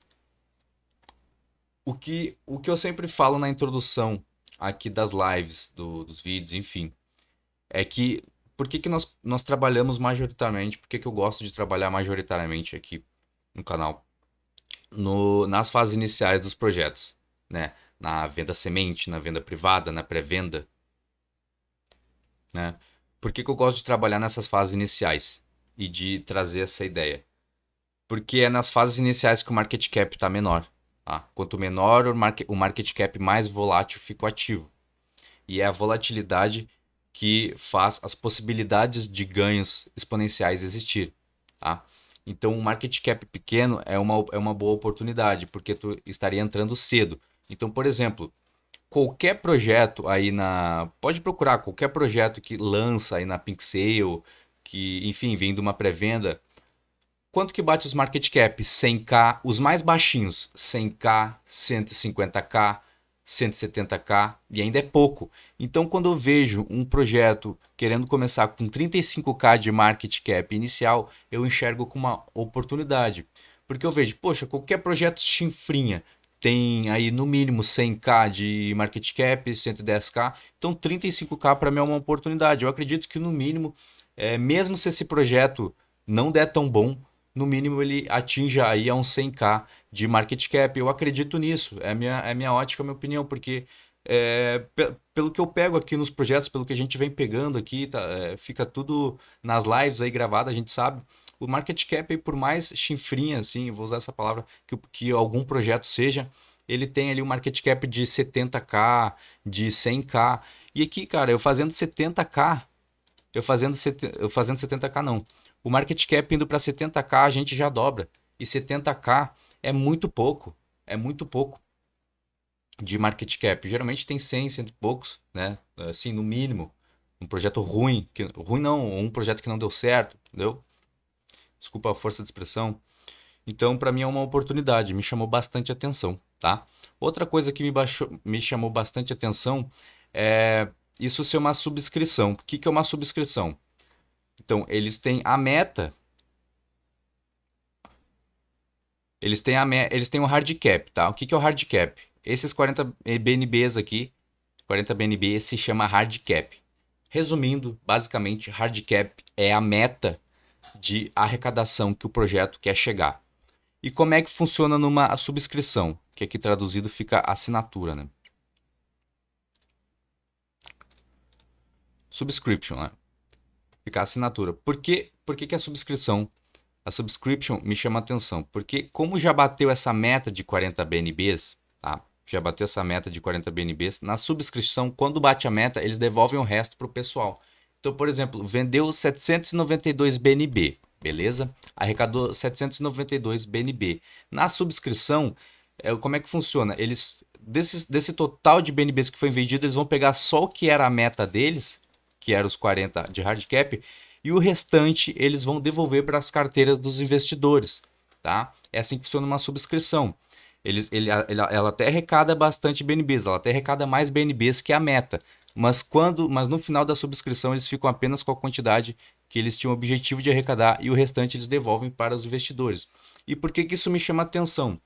O que, o que eu sempre falo na introdução aqui das lives, do, dos vídeos, enfim, é que por que, que nós, nós trabalhamos majoritariamente? Por que, que eu gosto de trabalhar majoritariamente aqui no canal? No, nas fases iniciais dos projetos, né? Na venda semente, na venda privada, na pré-venda, né? Por que, que eu gosto de trabalhar nessas fases iniciais e de trazer essa ideia? Porque é nas fases iniciais que o market cap está menor. Tá? Quanto menor o market, o market cap, mais volátil fica o ativo. E é a volatilidade que faz as possibilidades de ganhos exponenciais existir, tá? Então, um market cap pequeno é uma, é uma boa oportunidade, porque tu estaria entrando cedo. Então, por exemplo, qualquer projeto aí na... Pode procurar qualquer projeto que lança aí na Pink Sale, que, enfim, vem de uma pré-venda. Quanto que bate os market cap? 100k, os mais baixinhos, 100k, 150k, 170k e ainda é pouco. Então, quando eu vejo um projeto querendo começar com 35k de market cap inicial, eu enxergo como uma oportunidade. Porque eu vejo, poxa, qualquer projeto chinfrinha tem aí no mínimo 100k de market cap, 110k, então 35k para mim é uma oportunidade. Eu acredito que no mínimo, é, mesmo se esse projeto não der tão bom, no mínimo ele atinja aí a um 100k de market cap. Eu acredito nisso, é minha, é minha ótica, minha opinião, porque é, pelo que eu pego aqui nos projetos, pelo que a gente vem pegando aqui, tá, é, fica tudo nas lives aí gravado, a gente sabe. O market cap, aí, por mais chinfrinha, assim, vou usar essa palavra, que, que algum projeto seja, ele tem ali um market cap de 70k, de 100k. E aqui, cara, eu fazendo 70k, eu fazendo, set... eu fazendo 70k não, o market cap indo para 70k, a gente já dobra. E 70k é muito pouco. É muito pouco de market cap. Geralmente tem 100, 100 e poucos, né? Assim, no mínimo. Um projeto ruim. Que, ruim não, um projeto que não deu certo, entendeu? Desculpa a força de expressão. Então, para mim é uma oportunidade, me chamou bastante atenção, tá? Outra coisa que me, baixou, me chamou bastante atenção é isso ser uma subscrição. O que, que é uma subscrição? Então, eles têm a meta. Eles têm, a me... eles têm um hard cap, tá? O que, que é o hard cap? Esses 40 BNBs aqui, 40 BNB se chama hard cap. Resumindo, basicamente, hard cap é a meta de arrecadação que o projeto quer chegar. E como é que funciona numa subscrição, que aqui traduzido fica assinatura, né? Subscription, né? ficar assinatura. Por, quê? Por que, que a subscrição, a subscription me chama atenção? Porque como já bateu essa meta de 40 BNBs, tá? já bateu essa meta de 40 BNBs, na subscrição, quando bate a meta, eles devolvem o resto para o pessoal. Então, por exemplo, vendeu 792 BNB, beleza? Arrecadou 792 BNB. Na subscrição, é, como é que funciona? Eles desse, desse total de BNBs que foi vendido, eles vão pegar só o que era a meta deles que eram os 40 de hard cap, e o restante eles vão devolver para as carteiras dos investidores, tá? É assim que funciona uma subscrição. Ele, ele, ela, ela até arrecada bastante BNBs, ela até arrecada mais BNBs que a meta, mas quando, mas no final da subscrição eles ficam apenas com a quantidade que eles tinham o objetivo de arrecadar e o restante eles devolvem para os investidores. E por que, que isso me chama atenção?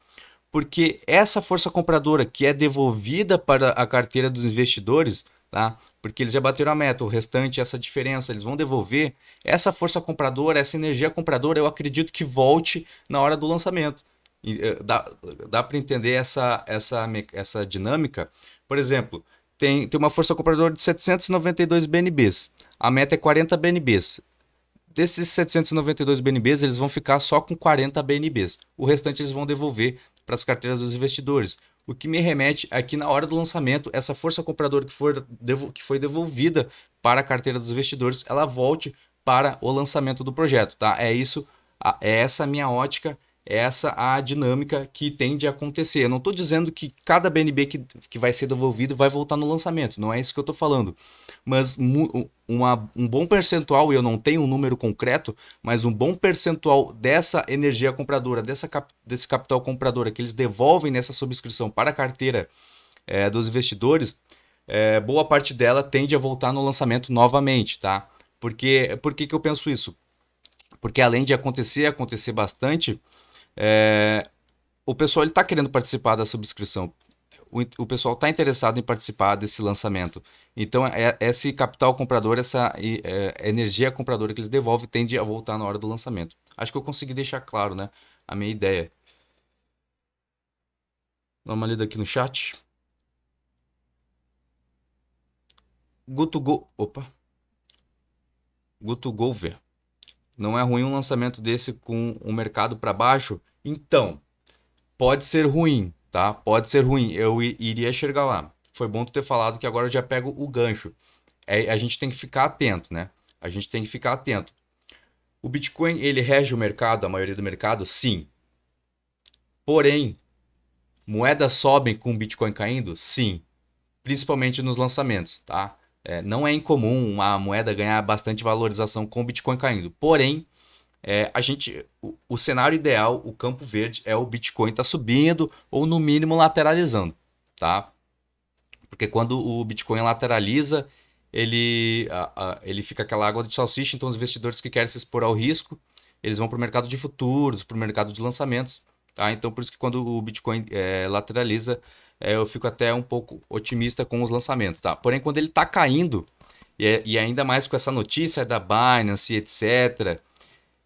Porque essa força compradora que é devolvida para a carteira dos investidores, tá? Porque eles já bateram a meta, o restante, essa diferença, eles vão devolver. Essa força compradora, essa energia compradora, eu acredito que volte na hora do lançamento. E, eh, dá dá para entender essa, essa, essa dinâmica? Por exemplo, tem, tem uma força compradora de 792 BNBs. A meta é 40 BNBs. Desses 792 BNBs, eles vão ficar só com 40 BNBs. O restante eles vão devolver para as carteiras dos investidores o que me remete aqui é na hora do lançamento, essa força compradora que, for, que foi devolvida para a carteira dos investidores, ela volte para o lançamento do projeto, tá? É isso, é essa minha ótica essa a dinâmica que tende a acontecer. Eu não estou dizendo que cada BNB que, que vai ser devolvido vai voltar no lançamento, não é isso que eu estou falando. Mas uma, um bom percentual, e eu não tenho um número concreto, mas um bom percentual dessa energia compradora, dessa cap, desse capital compradora que eles devolvem nessa subscrição para a carteira é, dos investidores, é, boa parte dela tende a voltar no lançamento novamente, tá? Porque, por que, que eu penso isso? Porque além de acontecer, acontecer bastante, é, o pessoal está querendo participar da subscrição. O, pessoal está interessado em participar desse lançamento. Então, é, esse capital comprador, essa é, energia compradora que eles devolvem, tende a voltar na hora do lançamento. Acho que eu consegui deixar claro né, a minha ideia. Dá uma lida aqui no chat. Guto Opa. Guto Golver. Não é ruim um lançamento desse com o mercado para baixo? Então, pode ser ruim, tá? Pode ser ruim. Eu iria enxergar lá. Foi bom tu ter falado que agora eu já pego o gancho. É, a gente tem que ficar atento, né? A gente tem que ficar atento. O Bitcoin, ele rege o mercado, a maioria do mercado? Sim. Porém, moedas sobem com o Bitcoin caindo? Sim. Principalmente nos lançamentos, tá? é, não é incomum uma moeda ganhar bastante valorização com o Bitcoin caindo. Porém, é, a gente, o, o, cenário ideal, o campo verde, é o Bitcoin tá subindo ou no mínimo lateralizando, tá? Porque quando o Bitcoin lateraliza, ele, a, a, ele fica aquela água de salsicha, então os investidores que querem se expor ao risco, eles vão para o mercado de futuros, para o mercado de lançamentos, tá? Então por isso que quando o Bitcoin é, lateraliza, é, eu fico até um pouco otimista com os lançamentos, tá? Porém, quando ele está caindo, e, é, e, ainda mais com essa notícia da Binance, etc.,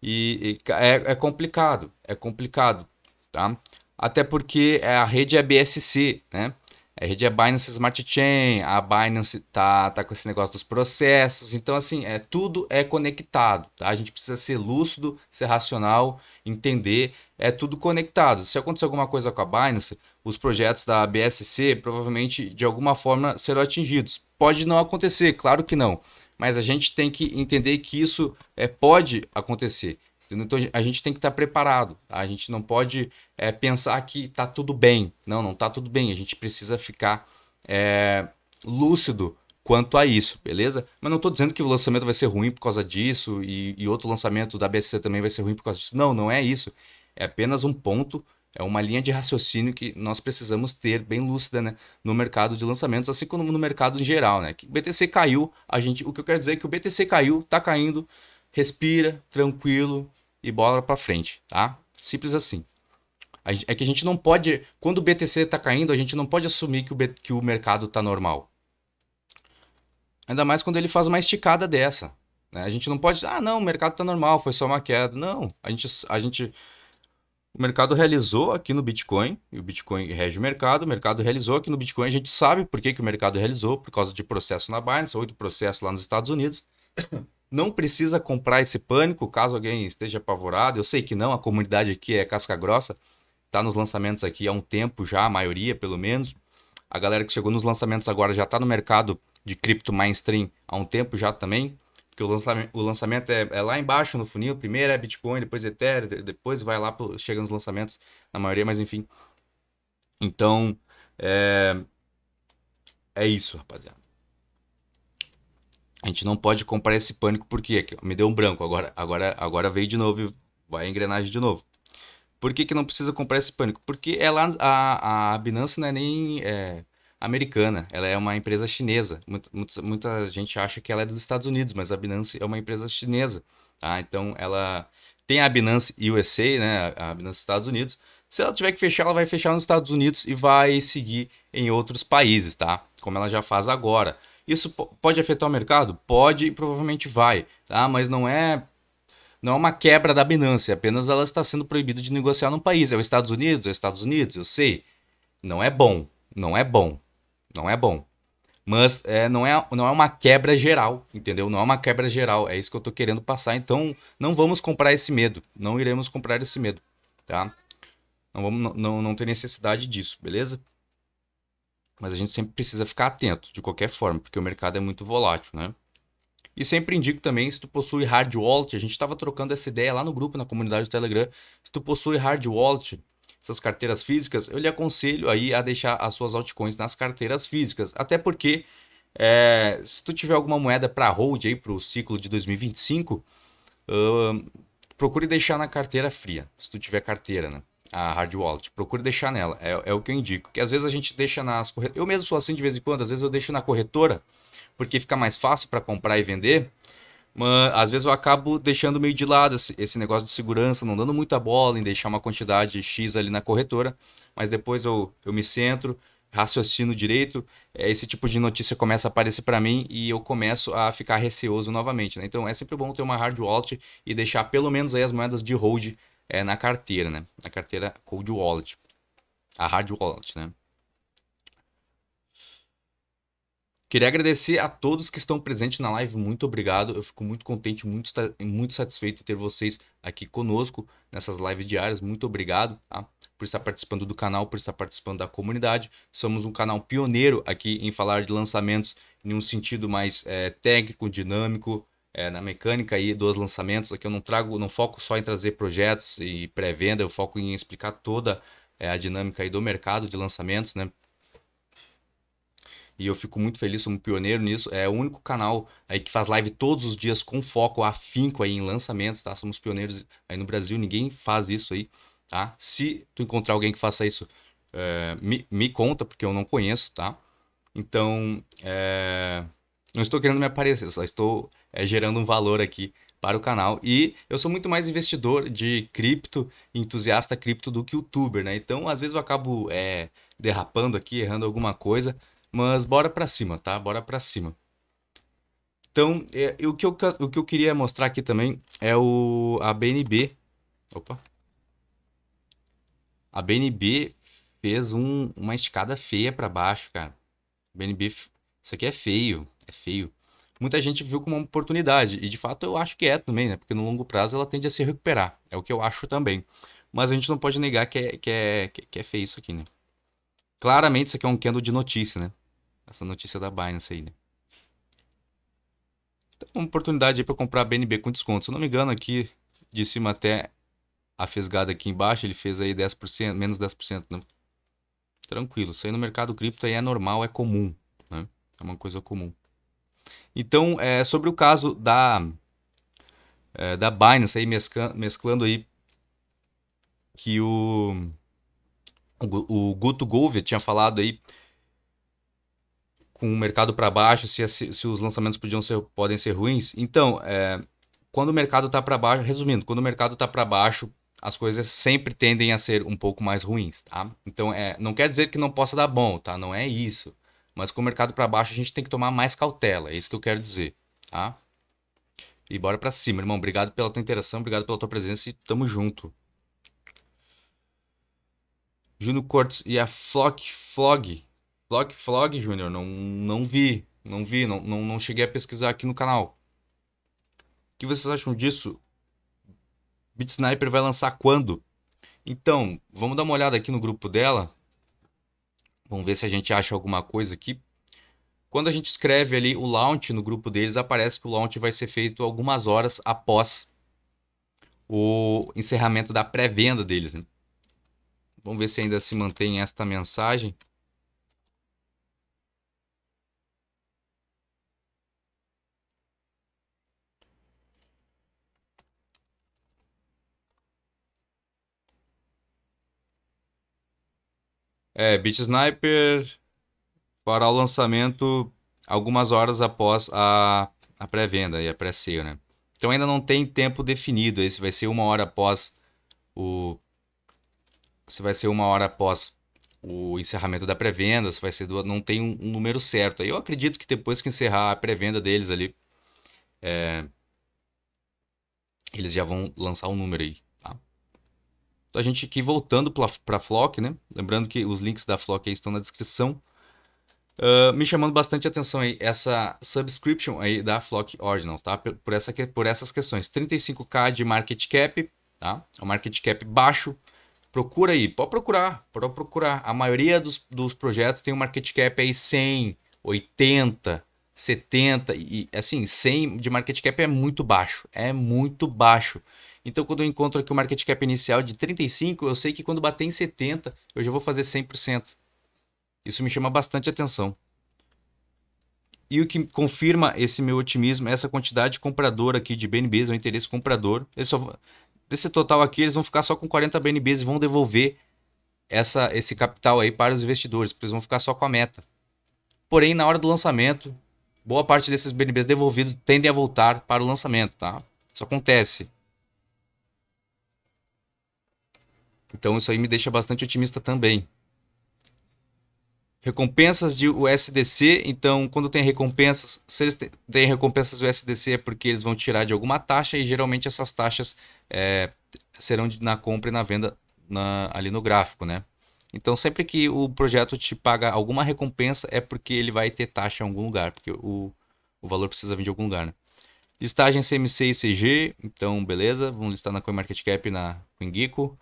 e, e é, é, complicado, é complicado, tá? Até porque é, a rede é BSC, né? A rede é Binance Smart Chain, a Binance tá, tá com esse negócio dos processos, então assim, é tudo é conectado, tá? A gente precisa ser lúcido, ser racional, entender, é tudo conectado. Se acontecer alguma coisa com a Binance, os projetos da BSC provavelmente de alguma forma serão atingidos. Pode não acontecer, claro que não, mas a gente tem que entender que isso é, pode acontecer. Entendeu? Então a gente tem que estar preparado. Tá? A gente não pode é, pensar que está tudo bem. Não, não está tudo bem. A gente precisa ficar é, lúcido quanto a isso, beleza? Mas não estou dizendo que o lançamento vai ser ruim por causa disso e, e outro lançamento da BSC também vai ser ruim por causa disso. Não, não é isso. É apenas um ponto é uma linha de raciocínio que nós precisamos ter bem lúcida né, no mercado de lançamentos, assim como no mercado em geral. Né? Que o BTC caiu, a gente, o que eu quero dizer é que o BTC caiu, está caindo, respira, tranquilo e bola para frente, tá? Simples assim. É que a gente não pode, quando o BTC está caindo, a gente não pode assumir que o, que o mercado está normal. Ainda mais quando ele faz uma esticada dessa. Né? A gente não pode, ah, não, o mercado está normal, foi só uma queda. Não, a gente, a gente o mercado realizou aqui no Bitcoin, e o Bitcoin rege o mercado, o mercado realizou aqui no Bitcoin, a gente sabe por que, que o mercado realizou, por causa de processo na Binance, ou de processo lá nos Estados Unidos. <coughs> Não precisa comprar esse pânico, caso alguém esteja apavorado. Eu sei que não, a comunidade aqui é casca grossa, está nos lançamentos aqui há um tempo já, a maioria pelo menos. A galera que chegou nos lançamentos agora já está no mercado de cripto mainstream há um tempo já também. Porque o lançamento, o lançamento é, é, lá embaixo no funil. Primeiro é Bitcoin, depois Ethereum, depois vai lá, pro, chega nos lançamentos, na maioria, mas enfim. Então, é, é isso, rapaziada. A gente não pode comprar esse pânico porque aqui, ó, me deu um branco agora, agora, agora veio de novo e vai a engrenagem de novo. Por que, que não precisa comprar esse pânico? Porque é lá a, a Binance não é nem é, americana, ela é uma empresa chinesa. Muita, muita, gente acha que ela é dos Estados Unidos, mas a Binance é uma empresa chinesa, tá? Então ela tem a Binance USA, né? A Binance Estados Unidos. Se ela tiver que fechar, ela vai fechar nos Estados Unidos e vai seguir em outros países, tá? Como ela já faz agora. Isso pode afetar o mercado? Pode e provavelmente vai, tá? Mas não é não é uma quebra da Binance, apenas ela está sendo proibida de negociar num país. É os Estados Unidos, é os Estados Unidos, eu sei. Não é bom, não é bom, não é bom. Mas é, não, é, não é uma quebra geral, entendeu? Não é uma quebra geral. É isso que eu estou querendo passar. Então, não vamos comprar esse medo. Não iremos comprar esse medo, tá? Não, vamos, não, não tem necessidade disso, beleza? Mas a gente sempre precisa ficar atento, de qualquer forma, porque o mercado é muito volátil, né? E sempre indico também, se tu possui hard wallet, a gente estava trocando essa ideia lá no grupo, na comunidade do Telegram, se tu possui hard wallet, essas carteiras físicas, eu lhe aconselho aí a deixar as suas altcoins nas carteiras físicas, até porque é, se tu tiver alguma moeda para hold aí para o ciclo de 2025, uh, procure deixar na carteira fria, se tu tiver carteira, né? A hard wallet, procure deixar nela, é, é o que eu indico. Que às vezes a gente deixa nas corretoras, eu mesmo sou assim de vez em quando, às vezes eu deixo na corretora, porque fica mais fácil para comprar e vender. Mas às vezes eu acabo deixando meio de lado esse negócio de segurança, não dando muita bola em deixar uma quantidade X ali na corretora, mas depois eu, eu me centro, raciocino direito, é, esse tipo de notícia começa a aparecer para mim e eu começo a ficar receoso novamente. Né? Então é sempre bom ter uma hard wallet e deixar pelo menos aí as moedas de hold é, na carteira, né? na carteira cold wallet, a hard wallet, né? Queria agradecer a todos que estão presentes na live. Muito obrigado. Eu fico muito contente, muito, muito satisfeito em ter vocês aqui conosco nessas lives diárias. Muito obrigado tá? por estar participando do canal, por estar participando da comunidade. Somos um canal pioneiro aqui em falar de lançamentos em um sentido mais é, técnico, dinâmico, é, na mecânica aí dos lançamentos. Aqui eu não trago, não foco só em trazer projetos e pré-venda, eu foco em explicar toda é, a dinâmica aí do mercado de lançamentos, né? e eu fico muito feliz, sou um pioneiro nisso. É o único canal aí que faz live todos os dias com foco, afinco aí em lançamentos, tá? Somos pioneiros aí no Brasil, ninguém faz isso aí, tá? Se tu encontrar alguém que faça isso, é, me, me conta, porque eu não conheço, tá? Então, é... não estou querendo me aparecer, só estou é, gerando um valor aqui para o canal. E eu sou muito mais investidor de cripto, entusiasta cripto do que youtuber, né? Então, às vezes eu acabo é, derrapando aqui, errando alguma coisa, mas bora para cima, tá? Bora para cima. Então, é, o, que eu, o que eu queria mostrar aqui também é o, a BNB. Opa. A BNB fez um, uma escada feia para baixo, cara. BNB, isso aqui é feio, é feio. Muita gente viu como uma oportunidade, e de fato eu acho que é também, né? Porque no longo prazo ela tende a se recuperar, é o que eu acho também. Mas a gente não pode negar que é, que é, que é feio isso aqui, né? Claramente isso aqui é um candle de notícia, né? Essa notícia da Binance aí, né? Então, uma oportunidade aí para comprar BNB com desconto. Se eu não me engano, aqui de cima até a fisgada aqui embaixo, ele fez aí 10%, menos 10%, né? Tranquilo, isso aí no mercado cripto aí é normal, é comum, né? É uma coisa comum. Então, é, sobre o caso da, é, da Binance aí, mesclando, mesclando aí que o, o, o Guto Gouveia tinha falado aí com o mercado para baixo, se, se, os lançamentos podiam ser, podem ser ruins. Então, é, quando o mercado está para baixo, resumindo, quando o mercado está para baixo, as coisas sempre tendem a ser um pouco mais ruins, tá? Então, é, não quer dizer que não possa dar bom, tá? Não é isso. Mas com o mercado para baixo, a gente tem que tomar mais cautela, é isso que eu quero dizer, tá? E bora para cima, irmão. Obrigado pela tua interação, obrigado pela tua presença e tamo junto. Júnior Cortes e a Flock Flog Flock Flog, Júnior, não, não vi. Não vi, não, não, não cheguei a pesquisar aqui no canal. O que vocês acham disso? Bit Sniper vai lançar quando? Então, vamos dar uma olhada aqui no grupo dela. Vamos ver se a gente acha alguma coisa aqui. Quando a gente escreve ali o launch no grupo deles, aparece que o launch vai ser feito algumas horas após o encerramento da pré-venda deles. Né? Vamos ver se ainda se mantém esta mensagem. É, Beat Sniper para o lançamento algumas horas após a, a pré-venda e a pré-sale, né? Então ainda não tem tempo definido. se vai ser uma hora após o. Se vai ser uma hora após o encerramento da pré-venda, se vai ser duas. Não tem um, um número certo. Aí eu acredito que depois que encerrar a pré-venda deles ali. É, eles já vão lançar um número aí. Então a gente aqui voltando para Flock, né? Lembrando que os links da Flock aí estão na descrição. Uh, me chamando bastante atenção aí essa subscription aí da Flock Ordinals, tá? Por, por, essa, por essas questões. 35k de market cap, tá? É market cap baixo. Procura aí, pode procurar, pode procurar. A maioria dos, dos projetos tem um market cap aí 100, 80, 70 e assim, 100 de market cap é muito baixo, é muito baixo. Então, quando eu encontro aqui o market cap inicial de 35, eu sei que quando bater em 70, eu já vou fazer 100%. Isso me chama bastante atenção. E o que confirma esse meu otimismo é essa quantidade de comprador aqui de BNBs, o é interesse comprador. Só, desse total aqui, eles vão ficar só com 40 BNBs e vão devolver essa, esse capital aí para os investidores, porque eles vão ficar só com a meta. Porém, na hora do lançamento, boa parte desses BNBs devolvidos tendem a voltar para o lançamento, tá? Isso acontece. Então isso aí me deixa bastante otimista também. Recompensas de USDC, então quando tem recompensas, se eles têm recompensas USDC é porque eles vão tirar de alguma taxa e geralmente essas taxas é, serão de, na compra e na venda na, ali no gráfico, né? Então sempre que o projeto te paga alguma recompensa é porque ele vai ter taxa em algum lugar, porque o, o valor precisa vir de algum lugar, né? Listagem CMC e CG, então beleza, vamos listar na CoinMarketCap na CoinGeeko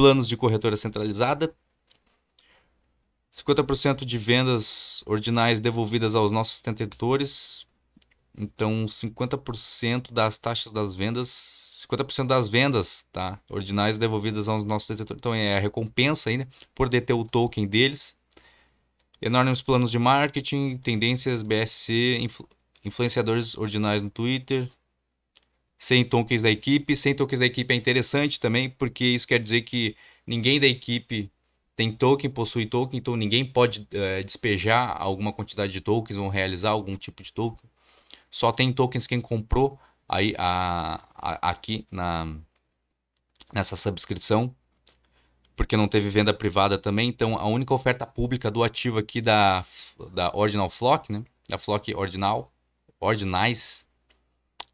planos de corretora centralizada, 50% de vendas ordinais devolvidas aos nossos detentores. Então, 50% das taxas das vendas, 50% das vendas, tá? Ordinais devolvidas aos nossos tentadores, Então, é a recompensa aí, né? Por deter o token deles. Enormes planos de marketing, tendências, BSC, influ, influenciadores ordinais no Twitter, sem tokens da equipe. Sem tokens da equipe é interessante também, porque isso quer dizer que ninguém da equipe tem token, possui token, então ninguém pode é, despejar alguma quantidade de tokens ou realizar algum tipo de token. Só tem tokens quem comprou aí a, a, aqui na, nessa subscrição, porque não teve venda privada também. Então a única oferta pública do ativo aqui da, da Ordinal Flock, né? da Flock Ordinal, Ordinais,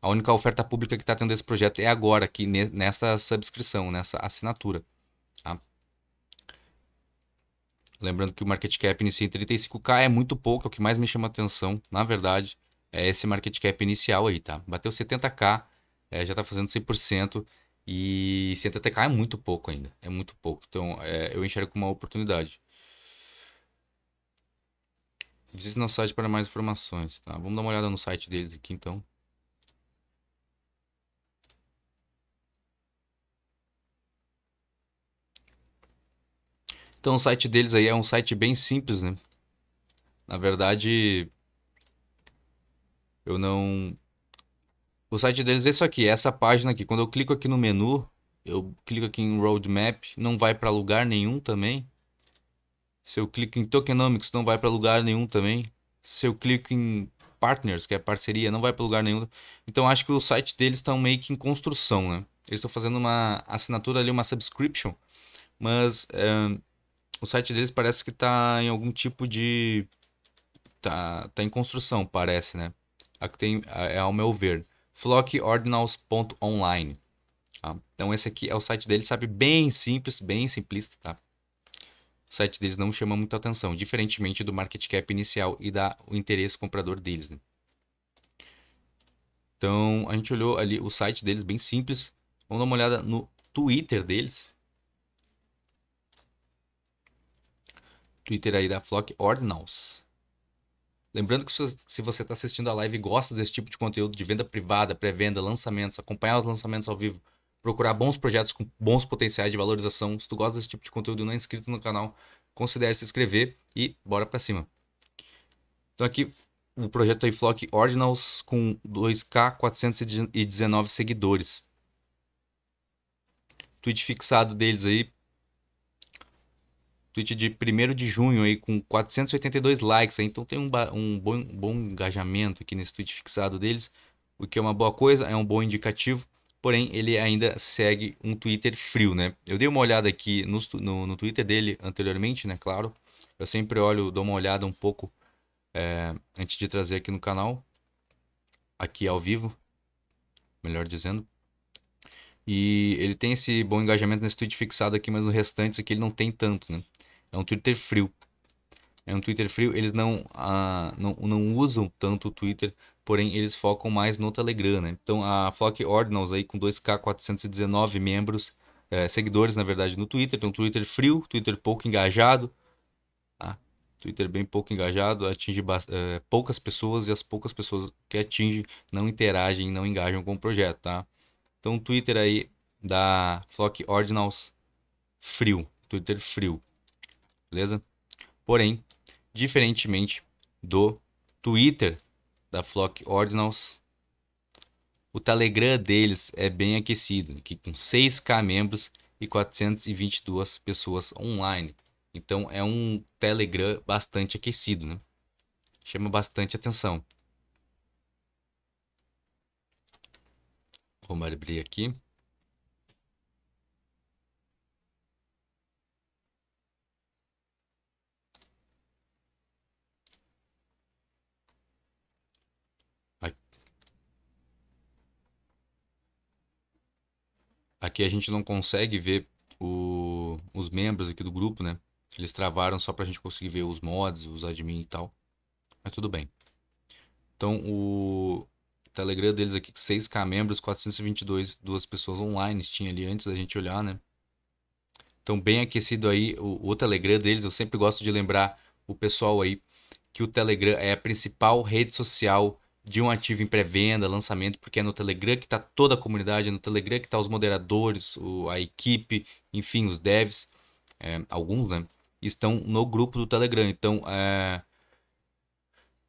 a única oferta pública que está tendo esse projeto é agora, aqui nessa subscrição, nessa assinatura. Tá? Lembrando que o market cap inicial em 35k, é muito pouco, é o que mais me chama atenção, na verdade, é esse market cap inicial aí, tá? Bateu 70k, é, já está fazendo 100%, e 70k é muito pouco ainda, é muito pouco. Então, é, eu enxergo como uma oportunidade. Visite nosso site para mais informações, tá? Vamos dar uma olhada no site deles aqui, então. Então o site deles aí é um site bem simples, né? Na verdade, eu não... O site deles é isso aqui, é essa página aqui. Quando eu clico aqui no menu, eu clico aqui em Roadmap, não vai para lugar nenhum também. Se eu clico em Tokenomics, não vai para lugar nenhum também. Se eu clico em Partners, que é parceria, não vai para lugar nenhum. Então acho que o site deles está meio que em construção, né? Eles estão fazendo uma assinatura ali, uma subscription, mas eh, o site deles parece que está em algum tipo de. Tá, tá em construção, parece, né? Aqui tem, é ao meu ver, flockordinals.online. Tá? Então esse aqui é o site deles, sabe? Bem simples, bem simplista, tá? O site deles não chama muita atenção, diferentemente do market cap inicial e da o interesse comprador deles, né? Então, a gente olhou ali o site deles bem simples. Vamos dar uma olhada no Twitter deles. Twitter aí da Flock Ordinals. Lembrando que se você está assistindo a live e gosta desse tipo de conteúdo de venda privada, pré-venda, lançamentos, acompanhar os lançamentos ao vivo, procurar bons projetos com bons potenciais de valorização, se tu gosta desse tipo de conteúdo e não é inscrito no canal, considere se inscrever e bora para cima. Então aqui o projeto aí Flock Ordinals com 2K 419 seguidores. Tweet fixado deles aí, tweet de 1 de junho aí com 482 likes, aí, então tem um, um bom, bom engajamento aqui nesse tweet fixado deles, o que é uma boa coisa, é um bom indicativo, porém ele ainda segue um Twitter frio, né? Eu dei uma olhada aqui no, no, no Twitter dele anteriormente, né, claro, eu sempre olho, dou uma olhada um pouco é, antes de trazer aqui no canal, aqui ao vivo, melhor dizendo, e ele tem esse bom engajamento nesse tweet fixado aqui, mas no restante aqui ele não tem tanto, né? É um Twitter frio. É um Twitter frio, eles não, ah, não, não usam tanto o Twitter, porém eles focam mais no Telegram, né? Então a Flock Ordinals aí com 2K419 membros, é, seguidores na verdade no Twitter, Então, um Twitter frio, Twitter pouco engajado, tá? Twitter bem pouco engajado, atinge é, poucas pessoas e as poucas pessoas que atinge não interagem, não engajam com o projeto, tá? Então o Twitter aí da Flock Ordinals frio, Twitter frio beleza? Porém, diferentemente do Twitter da Flock Ordinals, o Telegram deles é bem aquecido, aqui com 6k membros e 422 pessoas online. Então é um Telegram bastante aquecido, né? Chama bastante atenção. Vamos abrir aqui. Aqui a gente não consegue ver o, os membros aqui do grupo, né? Eles travaram só para a gente conseguir ver os mods, os admin e tal. Mas tudo bem. Então o Telegram deles aqui, 6k membros, 422 duas pessoas online, tinha ali antes da gente olhar, né? Então bem aquecido aí o, o Telegram deles, eu sempre gosto de lembrar o pessoal aí que o Telegram é a principal rede social de um ativo em pré-venda, lançamento, porque é no Telegram que está toda a comunidade, é no Telegram que está os moderadores, o, a equipe, enfim, os devs, é, alguns, né? Estão no grupo do Telegram. Então, é,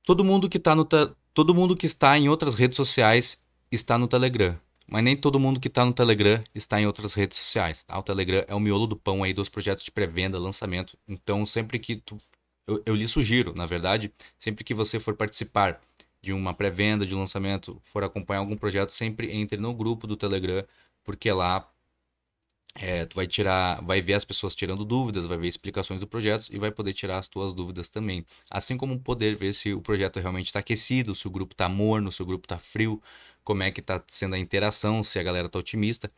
todo mundo que está no todo mundo que está em outras redes sociais está no Telegram. Mas nem todo mundo que está no Telegram está em outras redes sociais. Tá? O Telegram é o miolo do pão aí dos projetos de pré-venda, lançamento. Então, sempre que tu, eu, eu lhe sugiro, na verdade, sempre que você for participar de uma pré-venda, de um lançamento, for acompanhar algum projeto, sempre entre no grupo do Telegram, porque lá é, tu vai tirar, vai ver as pessoas tirando dúvidas, vai ver explicações do projeto e vai poder tirar as tuas dúvidas também. Assim como poder ver se o projeto realmente está aquecido, se o grupo está morno, se o grupo está frio, como é que está sendo a interação, se a galera está otimista.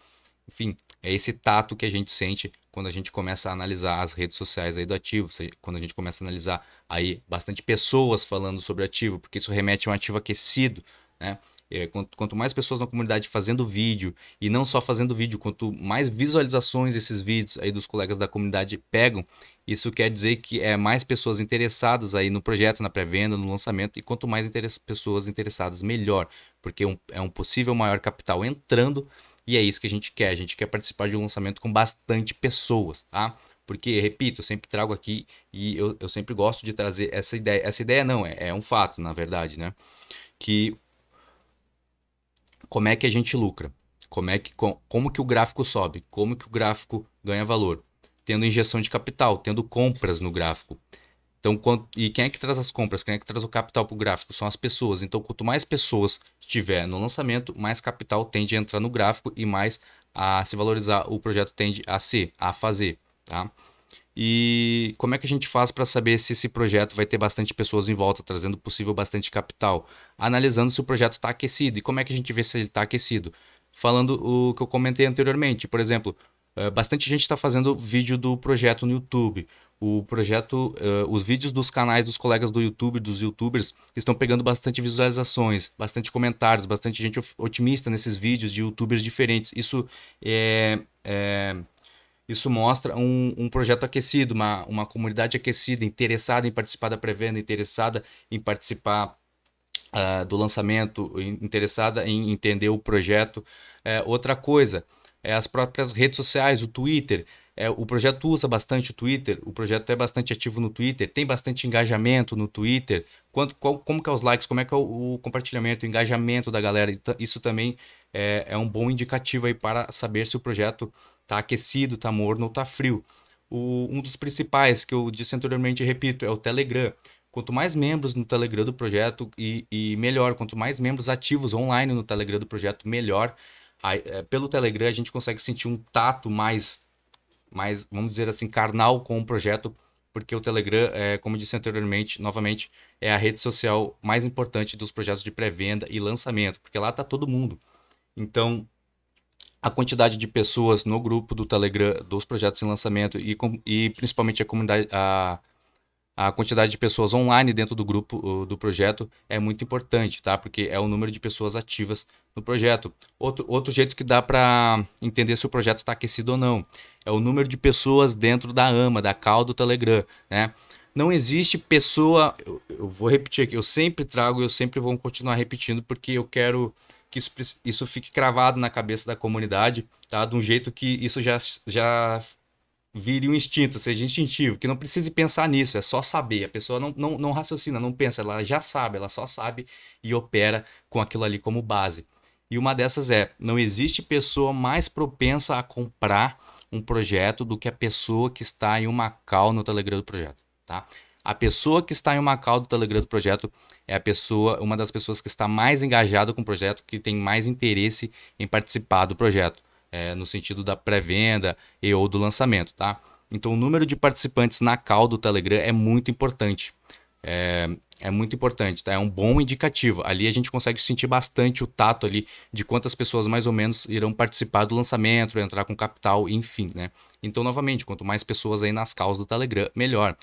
Enfim, é esse tato que a gente sente quando a gente começa a analisar as redes sociais aí do ativo, quando a gente começa a analisar aí bastante pessoas falando sobre o ativo, porque isso remete a um ativo aquecido, né? É, quanto mais pessoas na comunidade fazendo vídeo, e não só fazendo vídeo, quanto mais visualizações esses vídeos aí dos colegas da comunidade pegam, isso quer dizer que é mais pessoas interessadas aí no projeto, na pré-venda, no lançamento, e quanto mais pessoas interessadas, melhor, porque um, é um possível maior capital entrando, e é isso que a gente quer, a gente quer participar de um lançamento com bastante pessoas, tá? Porque, repito, eu sempre trago aqui e eu, eu sempre gosto de trazer essa ideia. Essa ideia não, é, é um fato, na verdade, né? Que como é que a gente lucra? Como é que, como que o gráfico sobe? Como que o gráfico ganha valor? Tendo injeção de capital, tendo compras no gráfico. Então, e quem é que traz as compras? Quem é que traz o capital para o gráfico? São as pessoas. Então, quanto mais pessoas tiver no lançamento, mais capital tende a entrar no gráfico e mais a se valorizar o projeto tende a ser, a fazer tá? E como é que a gente faz para saber se esse projeto vai ter bastante pessoas em volta, trazendo possível bastante capital? Analisando se o projeto está aquecido. E como é que a gente vê se ele está aquecido? Falando o que eu comentei anteriormente, por exemplo, eh, bastante gente está fazendo vídeo do projeto no YouTube. O projeto, uh, os vídeos dos canais dos colegas do YouTube, dos YouTubers, estão pegando bastante visualizações, bastante comentários, bastante gente otimista nesses vídeos de YouTubers diferentes. Isso é, é isso mostra um, um projeto aquecido, uma, uma comunidade aquecida, interessada em participar da pré-venda, interessada em participar uh, do lançamento, interessada em entender o projeto. É, outra coisa, é as próprias redes sociais, o Twitter. É, o projeto usa bastante o Twitter, o projeto é bastante ativo no Twitter, tem bastante engajamento no Twitter. Quanto, qual, como que é os likes, como é que é o, o compartilhamento, o engajamento da galera? Então, isso também é, é um bom indicativo aí para saber se o projeto está aquecido, está morno ou está frio. O, um dos principais, que eu disse anteriormente e repito, é o Telegram. Quanto mais membros no Telegram do projeto e, e melhor, quanto mais membros ativos online no Telegram do projeto, melhor. Aí, é, pelo Telegram a gente consegue sentir um tato mais, mais, vamos dizer assim, carnal com o projeto, porque o Telegram, é, como disse anteriormente, novamente, é a rede social mais importante dos projetos de pré-venda e lançamento, porque lá está todo mundo. Então, a quantidade de pessoas no grupo do Telegram dos projetos em lançamento e, e principalmente a comunidade, a, a quantidade de pessoas online dentro do grupo do projeto é muito importante, tá? Porque é o número de pessoas ativas no projeto. Outro, outro jeito que dá para entender se o projeto está aquecido ou não é o número de pessoas dentro da AMA, da cal do Telegram, né? Não existe pessoa. Eu, eu vou repetir aqui, eu sempre trago, eu sempre vou continuar repetindo, porque eu quero que isso, isso fique cravado na cabeça da comunidade, tá? De um jeito que isso já, já vire um instinto, seja instintivo, que não precise pensar nisso, é só saber. A pessoa não, não, não raciocina, não pensa, ela já sabe, ela só sabe e opera com aquilo ali como base. E uma dessas é: não existe pessoa mais propensa a comprar um projeto do que a pessoa que está em uma cal no Telegram do projeto tá? A pessoa que está em uma call do Telegram do projeto é a pessoa, uma das pessoas que está mais engajada com o projeto, que tem mais interesse em participar do projeto, é, no sentido da pré-venda e ou do lançamento, tá? Então, o número de participantes na call do Telegram é muito importante. É, é muito importante, tá? É um bom indicativo. Ali a gente consegue sentir bastante o tato ali de quantas pessoas mais ou menos irão participar do lançamento, entrar com capital, enfim, né? Então, novamente, quanto mais pessoas aí nas calls do Telegram, melhor.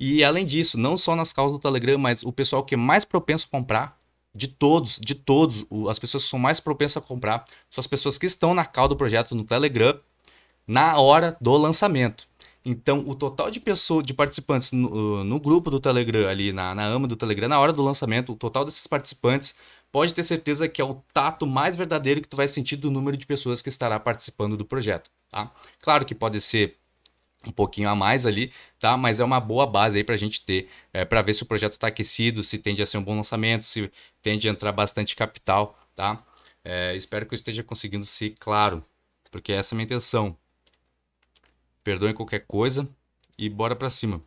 E além disso, não só nas causas do Telegram, mas o pessoal que é mais propenso a comprar, de todos, de todos, as pessoas que são mais propensas a comprar, são as pessoas que estão na causa do projeto no Telegram na hora do lançamento. Então, o total de pessoas, de participantes no, no grupo do Telegram, ali na, na ama do Telegram, na hora do lançamento, o total desses participantes pode ter certeza que é o tato mais verdadeiro que tu vai sentir do número de pessoas que estará participando do projeto, tá? Claro que pode ser um pouquinho a mais ali, tá? Mas é uma boa base aí para a gente ter, é, eh, para ver se o projeto está aquecido, se tende a ser um bom lançamento, se tende a entrar bastante capital, tá? É, espero que eu esteja conseguindo ser claro, porque essa é a minha intenção. Perdoem qualquer coisa e bora para cima.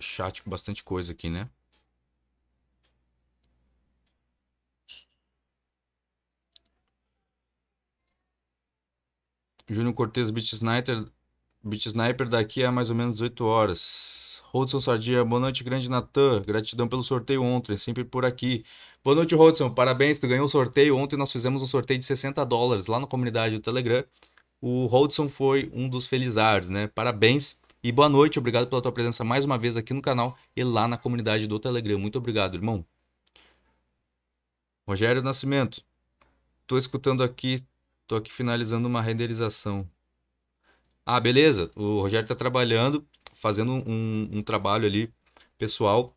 Chat com bastante coisa aqui, né? Júnior Cortez, Beat Sniper, Beat Sniper daqui a mais ou menos 8 horas. Rodson Sardinha, boa noite, grande Natan. Gratidão pelo sorteio ontem, sempre por aqui. Boa noite, Rodson. Parabéns, tu ganhou o sorteio. Ontem nós fizemos um sorteio de 60 dólares lá na comunidade do Telegram. O Rodson foi um dos felizardos, né? Parabéns e boa noite. Obrigado pela tua presença mais uma vez aqui no canal e lá na comunidade do Telegram. Muito obrigado, irmão. Rogério Nascimento, tô escutando aqui Tô aqui finalizando uma renderização. Ah, beleza. O Rogério está trabalhando, fazendo um, um, trabalho ali pessoal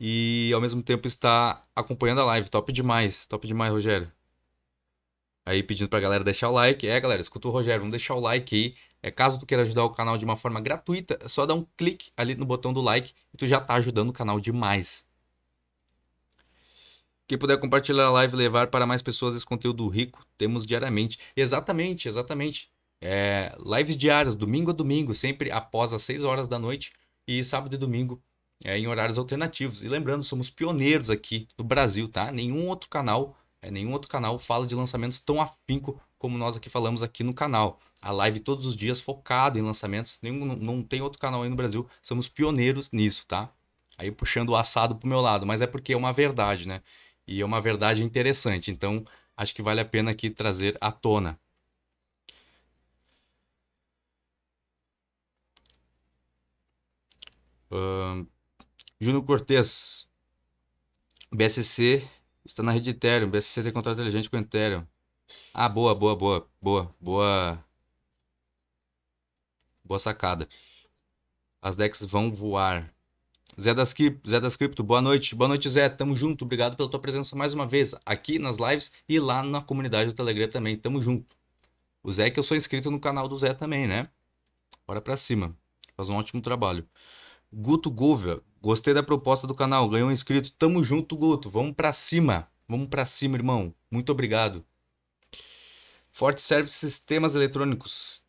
e ao mesmo tempo está acompanhando a live. Top demais, top demais, Rogério. Aí pedindo para a galera deixar o like. É, galera, escuta o Rogério, vamos deixar o like aí. É, caso tu queira ajudar o canal de uma forma gratuita, é só dar um clique ali no botão do like e tu já tá ajudando o canal demais. Quem puder compartilhar a live e levar para mais pessoas esse conteúdo rico, temos diariamente. Exatamente, exatamente. É, lives diárias, domingo a domingo, sempre após as 6 horas da noite e sábado e domingo é, em horários alternativos. E lembrando, somos pioneiros aqui no Brasil, tá? Nenhum outro canal, é, nenhum outro canal fala de lançamentos tão afinco como nós aqui falamos aqui no canal. A live todos os dias focado em lançamentos. Nenhum, não tem outro canal aí no Brasil. Somos pioneiros nisso, tá? Aí puxando o assado pro meu lado, mas é porque é uma verdade, né? E é uma verdade interessante, então acho que vale a pena aqui trazer à tona. Uh, Júnior Cortez, BSC está na rede Ethereum, BSC tem contrato inteligente com Ethereum. Ah, boa, boa, boa, boa, boa. Boa sacada. As decks vão voar. Zé das, Zé das Cripto, boa noite. Boa noite, Zé. Tamo junto. Obrigado pela tua presença mais uma vez aqui nas lives e lá na comunidade do Telegram também. Tamo junto. O Zé é que eu sou inscrito no canal do Zé também, né? Bora pra cima. Faz um ótimo trabalho. Guto Gouveia, gostei da proposta do canal. Ganhou um inscrito. Tamo junto, Guto. Vamos pra cima. Vamos pra cima, irmão. Muito obrigado. Forte Service Sistemas Eletrônicos.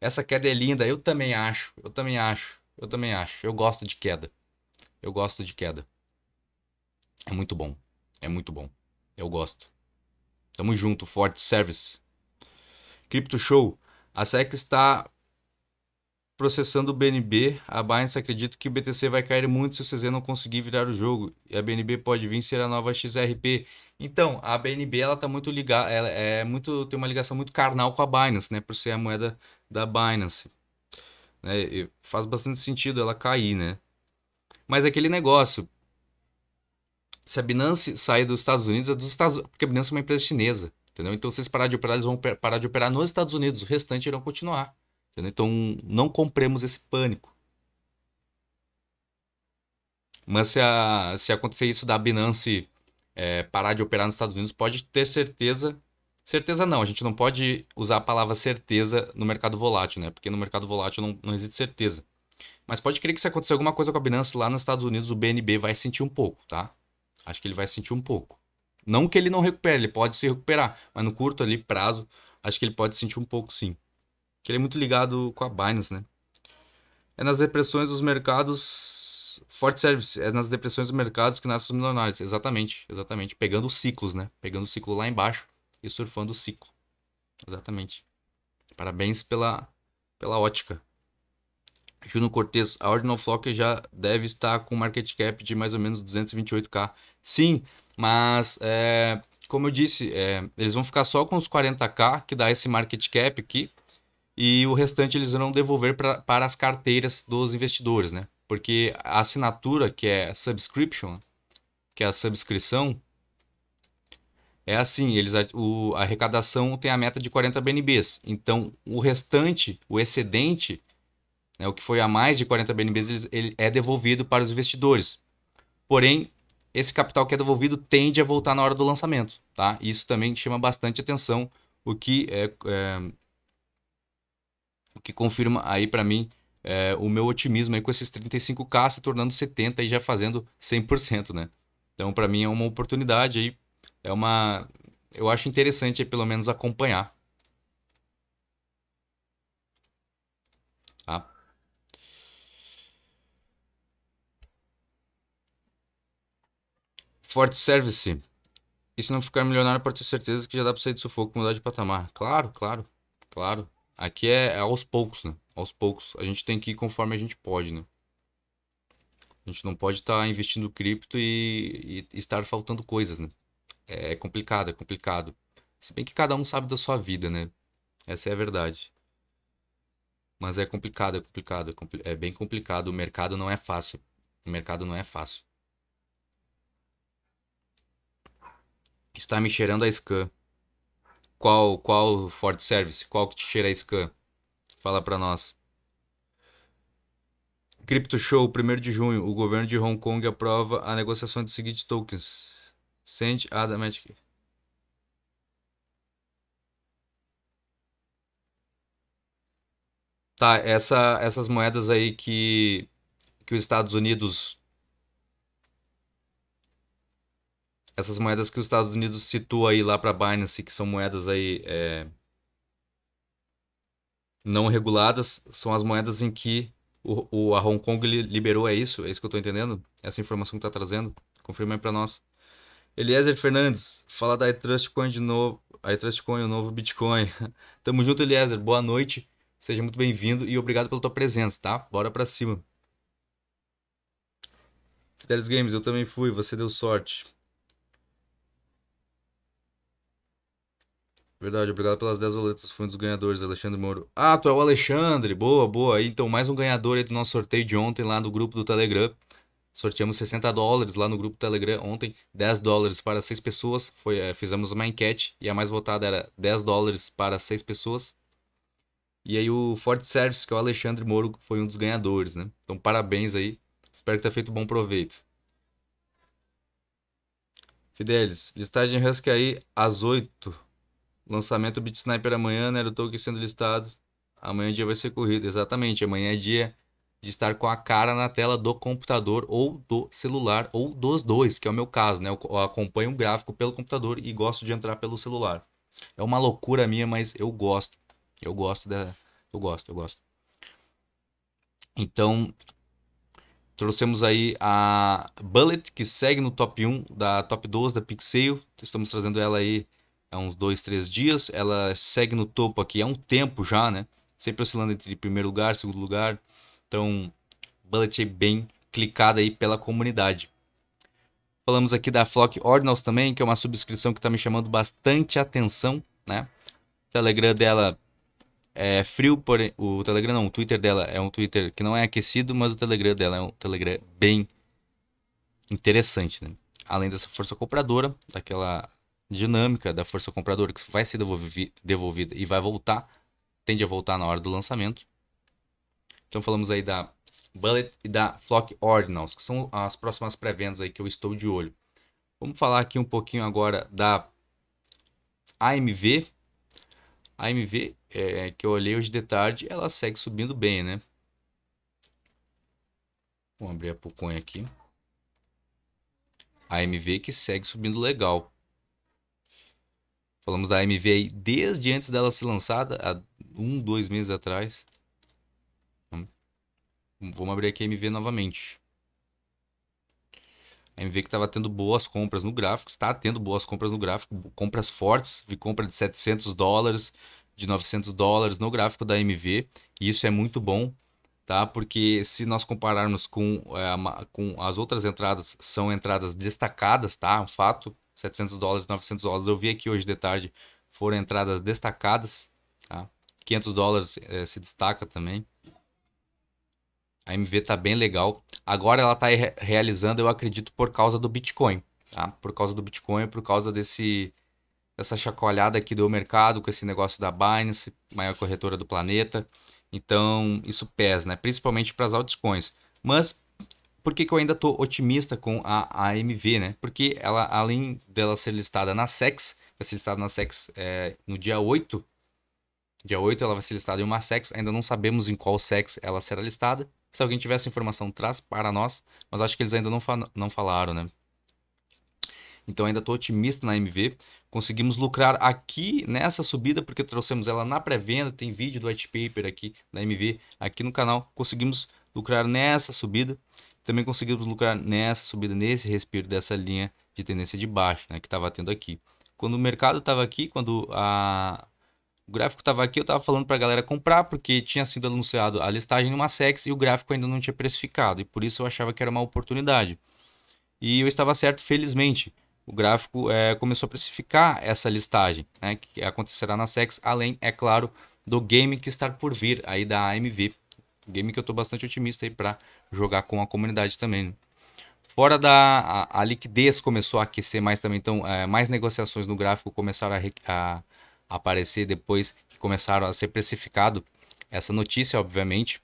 Essa queda é linda. Eu também acho. Eu também acho. Eu também acho. Eu gosto de queda. Eu gosto de queda. É muito bom. É muito bom. Eu gosto. Tamo junto, Forte Service. Crypto Show. A SEC está processando o BNB. A Binance acredita que o BTC vai cair muito se o CZ não conseguir virar o jogo. E a BNB pode vir ser a nova XRP. Então, a BNB ela tá muito ligada, ela é muito tem uma ligação muito carnal com a Binance, né, por ser a moeda da Binance. É, faz bastante sentido ela cair, né? Mas é aquele negócio. Se a Binance sair dos Estados Unidos, é dos Estados Porque a Binance é uma empresa chinesa. Entendeu? Então, se eles parar de operar, eles vão parar de operar nos Estados Unidos. O restante irão continuar. Entendeu? Então, não compremos esse pânico. Mas se, a, se acontecer isso da Binance é, parar de operar nos Estados Unidos, pode ter certeza Certeza não, a gente não pode usar a palavra certeza no mercado volátil, né? Porque no mercado volátil não, não existe certeza. Mas pode crer que se acontecer alguma coisa com a Binance lá nos Estados Unidos, o BNB vai sentir um pouco, tá? Acho que ele vai sentir um pouco. Não que ele não recupere, ele pode se recuperar, mas no curto ali prazo, acho que ele pode sentir um pouco sim. Que ele é muito ligado com a Binance, né? É nas depressões dos mercados, forte service, é nas depressões dos mercados que nascem os milionários, exatamente, exatamente, pegando os ciclos, né? Pegando o ciclo lá embaixo e surfando o ciclo. Exatamente. Parabéns pela pela ótica. Juno Cortez, a Ordinal Flock já deve estar com market cap de mais ou menos 228k. Sim, mas é, como eu disse, é, eles vão ficar só com os 40k, que dá esse market cap aqui, e o restante eles irão devolver pra, para as carteiras dos investidores, né? Porque a assinatura, que é subscription, que é a subscrição, é assim, eles o, a arrecadação tem a meta de 40 BNBs. Então, o restante, o excedente, né? O que foi a mais de 40 BNBs ele, ele é devolvido para os investidores. Porém, esse capital que é devolvido tende a voltar na hora do lançamento. Tá? Isso também chama bastante atenção, o que, é, é o que confirma aí para mim é, o meu otimismo aí com esses 35K se tornando 70 e já fazendo 100%. Né? Então, para mim, é uma oportunidade aí, é uma... Eu acho interessante aí, pelo menos acompanhar Forte Service. E se não ficar milionário, pode ter certeza que já dá pra sair do sufoco e mudar de patamar. Claro, claro, claro. Aqui é, é, aos poucos, né? Aos poucos. A gente tem que ir conforme a gente pode, né? A gente não pode estar tá investindo cripto e, e, estar faltando coisas, né? É, é complicado, é complicado. Se bem que cada um sabe da sua vida, né? Essa é a verdade. Mas é complicado, é complicado, é, compli é bem complicado. O mercado não é fácil. O mercado não é fácil. que está me cheirando a scan. Qual, qual Ford Service? Qual que te cheira a scan? Fala para nós. Crypto Show, 1 de junho. O governo de Hong Kong aprova a negociação de seguintes tokens. Sente Adam aqui Tá, essa, essas moedas aí que, que os Estados Unidos essas moedas que os Estados Unidos situa aí lá para Binance, que são moedas aí é, não reguladas, são as moedas em que o, o a Hong Kong liberou, é isso? É isso que eu estou entendendo? Essa informação que está trazendo? Confirma aí para nós. Eliezer Fernandes, fala da iTrust de novo, a Coin, o novo Bitcoin. <laughs> Tamo junto, Eliezer, boa noite, seja muito bem-vindo e obrigado pela tua presença, tá? Bora para cima. Fidelis Games, eu também fui, você deu sorte. Verdade, obrigado pelas 10 boletas. Foi um dos ganhadores, Alexandre Moro. Ah, tu é o Alexandre. Boa, boa. Então, mais um ganhador aí do nosso sorteio de ontem lá no grupo do Telegram. Sorteamos 60 dólares lá no grupo do Telegram ontem, 10 dólares para 6 pessoas. Foi, é, fizemos uma enquete e a mais votada era 10 dólares para 6 pessoas. E aí o Ford Service, que é o Alexandre Moro, foi um dos ganhadores, né? Então, parabéns aí. Espero que tenha feito bom proveito. Fidelis, listagem Husky aí às 8 Lançamento Beat Sniper amanhã, né? O Tolkien tá sendo listado. Amanhã o dia vai ser corrida, exatamente. Amanhã é dia de estar com a cara na tela do computador ou do celular ou dos dois, que é o meu caso, né? Eu acompanho o um gráfico pelo computador e gosto de entrar pelo celular. É uma loucura minha, mas eu gosto. Eu gosto da eu gosto, eu gosto. Então, trouxemos aí a Bullet que segue no top 1 da top 12 da Pixel. Estamos trazendo ela aí há uns dois, três dias. Ela segue no topo aqui há um tempo já, né? Sempre oscilando entre primeiro lugar, segundo lugar. Então, bullet é bem clicada aí pela comunidade. Falamos aqui da Flock Ordinals também, que é uma subscrição que está me chamando bastante atenção, né? O Telegram dela é frio, porém o Telegram não, o Twitter dela é um Twitter que não é aquecido, mas o Telegram dela é um Telegram bem interessante, né? Além dessa força compradora, daquela dinâmica da força compradora que vai ser devolvida e vai voltar, tende a voltar na hora do lançamento. Então falamos aí da Bullet e da Flock Ordinals, que são as próximas pré-vendas aí que eu estou de olho. Vamos falar aqui um pouquinho agora da AMV. A AMV, é, que eu olhei hoje de tarde, ela segue subindo bem, né? Vou abrir a Pucunha aqui. A AMV que segue subindo legal. Falamos da AMV aí desde antes dela ser lançada, há um, dois meses atrás. Vamos abrir aqui a AMV novamente. A AMV que estava tendo boas compras no gráfico, está tendo boas compras no gráfico, compras fortes, vi compra de 700 dólares, de 900 dólares no gráfico da AMV, e isso é muito bom, tá? Porque se nós compararmos com, é, com as outras entradas, são entradas destacadas, tá? É um fato, 700 dólares, 900 dólares. Eu vi aqui hoje de tarde foram entradas destacadas, tá? 500 dólares é, se destaca também. A MV tá bem legal. Agora ela tá re realizando, eu acredito, por causa do Bitcoin, tá? Por causa do Bitcoin, por causa desse dessa chacoalhada aqui do mercado com esse negócio da Binance, maior corretora do planeta. Então, isso pesa, né? Principalmente para as altcoins. Mas por que, que eu ainda estou otimista com a AMV, né? Porque ela, além dela ser listada na SEX, vai ser listada na SEX é, no dia 8. Dia 8 ela vai ser listada em uma SEX, ainda não sabemos em qual SEX ela será listada. Se alguém tiver essa informação, traz para nós, mas acho que eles ainda não, fa não falaram, né? Então ainda estou otimista na MV. Conseguimos lucrar aqui nessa subida, porque trouxemos ela na pré-venda. Tem vídeo do white paper aqui da MV aqui no canal. Conseguimos lucrar nessa subida também conseguimos lucrar nessa subida, nesse respiro dessa linha de tendência de baixo né, que estava tendo aqui. Quando o mercado estava aqui, quando a... o gráfico estava aqui, eu estava falando para a galera comprar, porque tinha sido anunciado a listagem numa SEX e o gráfico ainda não tinha precificado, e por isso eu achava que era uma oportunidade. E eu estava certo, felizmente. O gráfico é, começou a precificar essa listagem, né, que acontecerá na SEX, além, é claro, do game que está por vir aí da AMV. Game que eu estou bastante otimista aí para jogar com a comunidade também. Né? Fora da. A, a, liquidez começou a aquecer mais também, então é, mais negociações no gráfico começaram a, a, aparecer depois que começaram a ser precificado. Essa notícia, obviamente.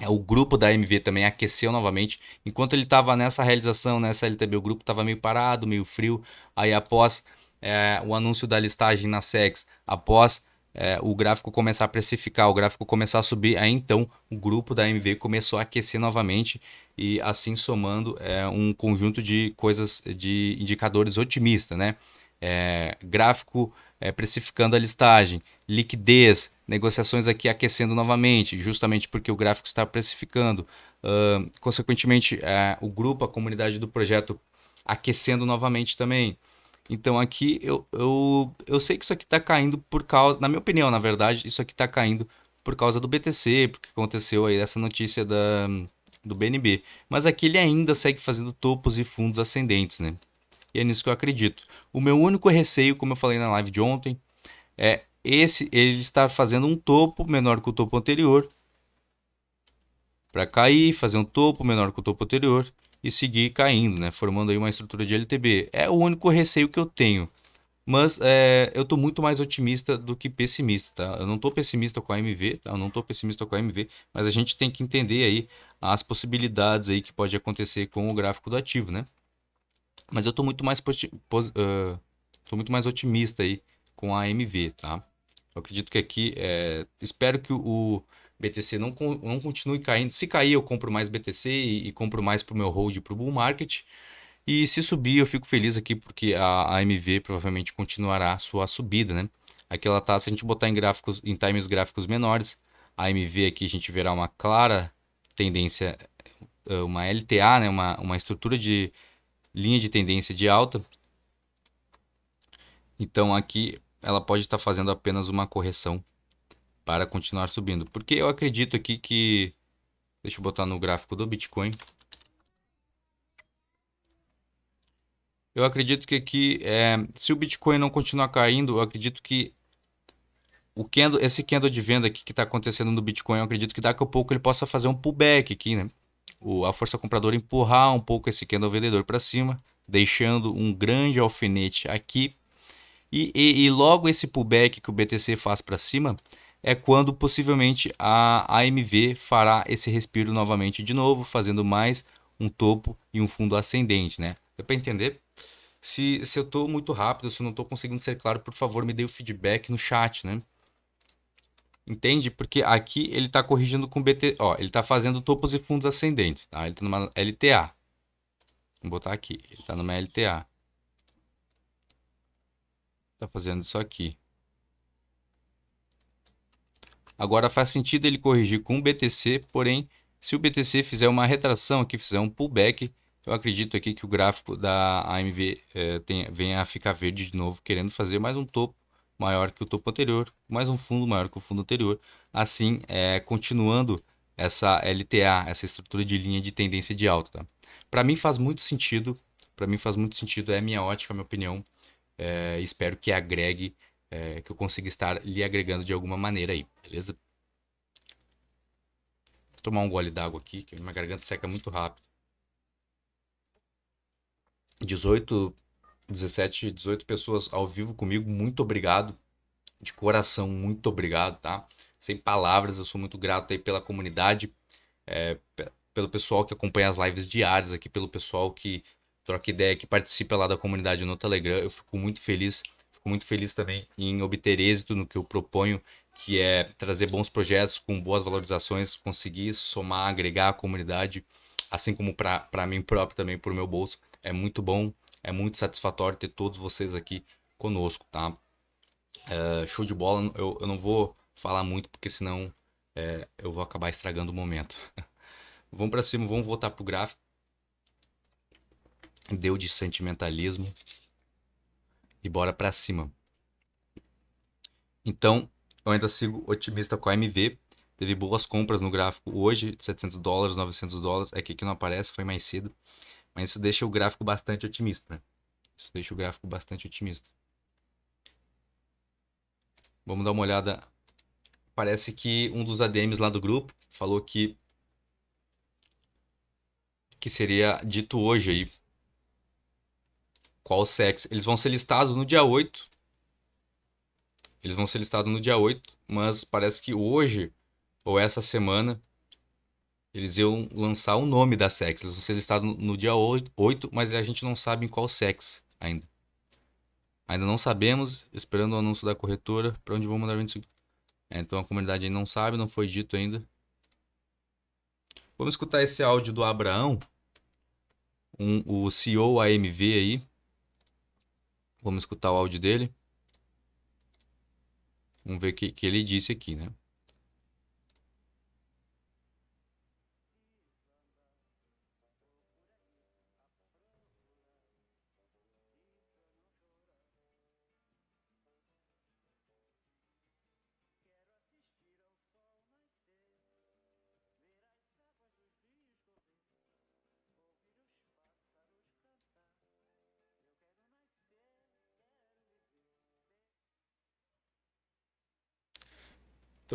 É, o grupo da MV também aqueceu novamente. Enquanto ele estava nessa realização, nessa LTB, o grupo estava meio parado, meio frio. Aí após é, o anúncio da listagem na SEX, após é, o gráfico começar a precificar, o gráfico começar a subir, aí então o grupo da MV começou a aquecer novamente e assim somando é, um conjunto de coisas, de indicadores otimistas, né? É, gráfico é, precificando a listagem, liquidez, negociações aqui aquecendo novamente, justamente porque o gráfico está precificando. Uh, consequentemente, uh, o grupo, a comunidade do projeto aquecendo novamente também. Então aqui eu, eu, eu sei que isso aqui está caindo por causa, na minha opinião, na verdade, isso aqui está caindo por causa do BTC, porque aconteceu aí essa notícia da, do BNB. Mas aqui ele ainda segue fazendo topos e fundos ascendentes, né? E é nisso que eu acredito. O meu único receio, como eu falei na live de ontem, é esse ele estar fazendo um topo menor que o topo anterior para cair, fazer um topo menor que o topo anterior e seguir caindo, né? Formando aí uma estrutura de LTB. É o único receio que eu tenho. Mas é, eu estou muito mais otimista do que pessimista, tá? Eu não estou pessimista com a MV, tá? Eu não estou pessimista com a MV, mas a gente tem que entender aí as possibilidades aí que pode acontecer com o gráfico do ativo, né? Mas eu estou muito mais uh, tô muito mais otimista aí com a MV, tá? Eu acredito que aqui, é, espero que o BTC não, não continue caindo. Se cair, eu compro mais BTC e, e compro mais para o meu hold para o bull market. E se subir, eu fico feliz aqui porque a AMV provavelmente continuará sua subida, né? Aqui ela tá, se a gente botar em gráficos, em times gráficos menores, a AMV aqui a gente verá uma clara tendência, eh, uma LTA, né? Uma, uma estrutura de linha de tendência de alta. Então aqui ela pode estar tá fazendo apenas uma correção para continuar subindo. Porque eu acredito aqui que... Deixa eu botar no gráfico do Bitcoin. Eu acredito que aqui, é, se o Bitcoin não continuar caindo, eu acredito que o candle, esse candle de venda aqui que está acontecendo no Bitcoin, eu acredito que daqui a pouco ele possa fazer um pullback aqui, né? O, a força compradora empurrar um pouco esse candle vendedor para cima, deixando um grande alfinete aqui. E, e, e logo esse pullback que o BTC faz para cima, é quando possivelmente a AMV fará esse respiro novamente de novo, fazendo mais um topo e um fundo ascendente, né? Deu para entender? Se, se eu estou muito rápido, se eu não estou conseguindo ser claro, por favor, me dê o feedback no chat, né? Entende? Porque aqui ele está corrigindo com BT, ó, ele está fazendo topos e fundos ascendentes, tá? Ele está numa LTA. Vou botar aqui, ele está numa LTA. Está fazendo isso aqui. Agora faz sentido ele corrigir com o BTC, porém, se o BTC fizer uma retração aqui, fizer um pullback, eu acredito aqui que o gráfico da AMV é, eh, venha a ficar verde de novo, querendo fazer mais um topo maior que o topo anterior, mais um fundo maior que o fundo anterior. Assim, é, continuando essa LTA, essa estrutura de linha de tendência de alta. Para mim faz muito sentido, para mim faz muito sentido, é minha ótica, minha opinião. É, espero que agregue é, que eu consiga estar lhe agregando de alguma maneira aí, beleza? Vou tomar um gole d'água aqui, que minha garganta seca muito rápido. 18, 17, 18 pessoas ao vivo comigo, muito obrigado. De coração, muito obrigado, tá? Sem palavras, eu sou muito grato aí pela comunidade, é, pelo pessoal que acompanha as lives diárias aqui, pelo pessoal que troca ideia, que participa lá da comunidade no Telegram. Eu fico muito feliz fico muito feliz também em obter êxito no que eu proponho, que é trazer bons projetos com boas valorizações, conseguir somar, agregar a comunidade, assim como para mim próprio também, para o meu bolso. É muito bom, é muito satisfatório ter todos vocês aqui conosco, tá? Eh, show de bola, eu, eu não vou falar muito porque senão é, eu vou acabar estragando o momento. <laughs> vamos para cima, vamos voltar pro gráfico. Deu de sentimentalismo e bora para cima. Então, eu ainda sigo otimista com a MV. Teve boas compras no gráfico hoje, 700 dólares, 900 dólares. É que aqui não aparece, foi mais cedo. Mas isso deixa o gráfico bastante otimista. Né? Isso deixa o gráfico bastante otimista. Vamos dar uma olhada. Parece que um dos ADMs lá do grupo falou que que seria dito hoje aí qual sexo? Eles vão ser listados no dia 8. Eles vão ser listados no dia 8, mas parece que hoje ou essa semana eles iam lançar o nome da sex. Eles vão ser listados no, dia 8, mas a gente não sabe em qual sexo ainda. Ainda não sabemos, esperando o anúncio da corretora, para onde vão mandar 25. É, então a comunidade ainda não sabe, não foi dito ainda. Vamos escutar esse áudio do Abraão, um, o CEO AMV aí, Vamos escutar o áudio dele. Vamos ver o que, que ele disse aqui, né?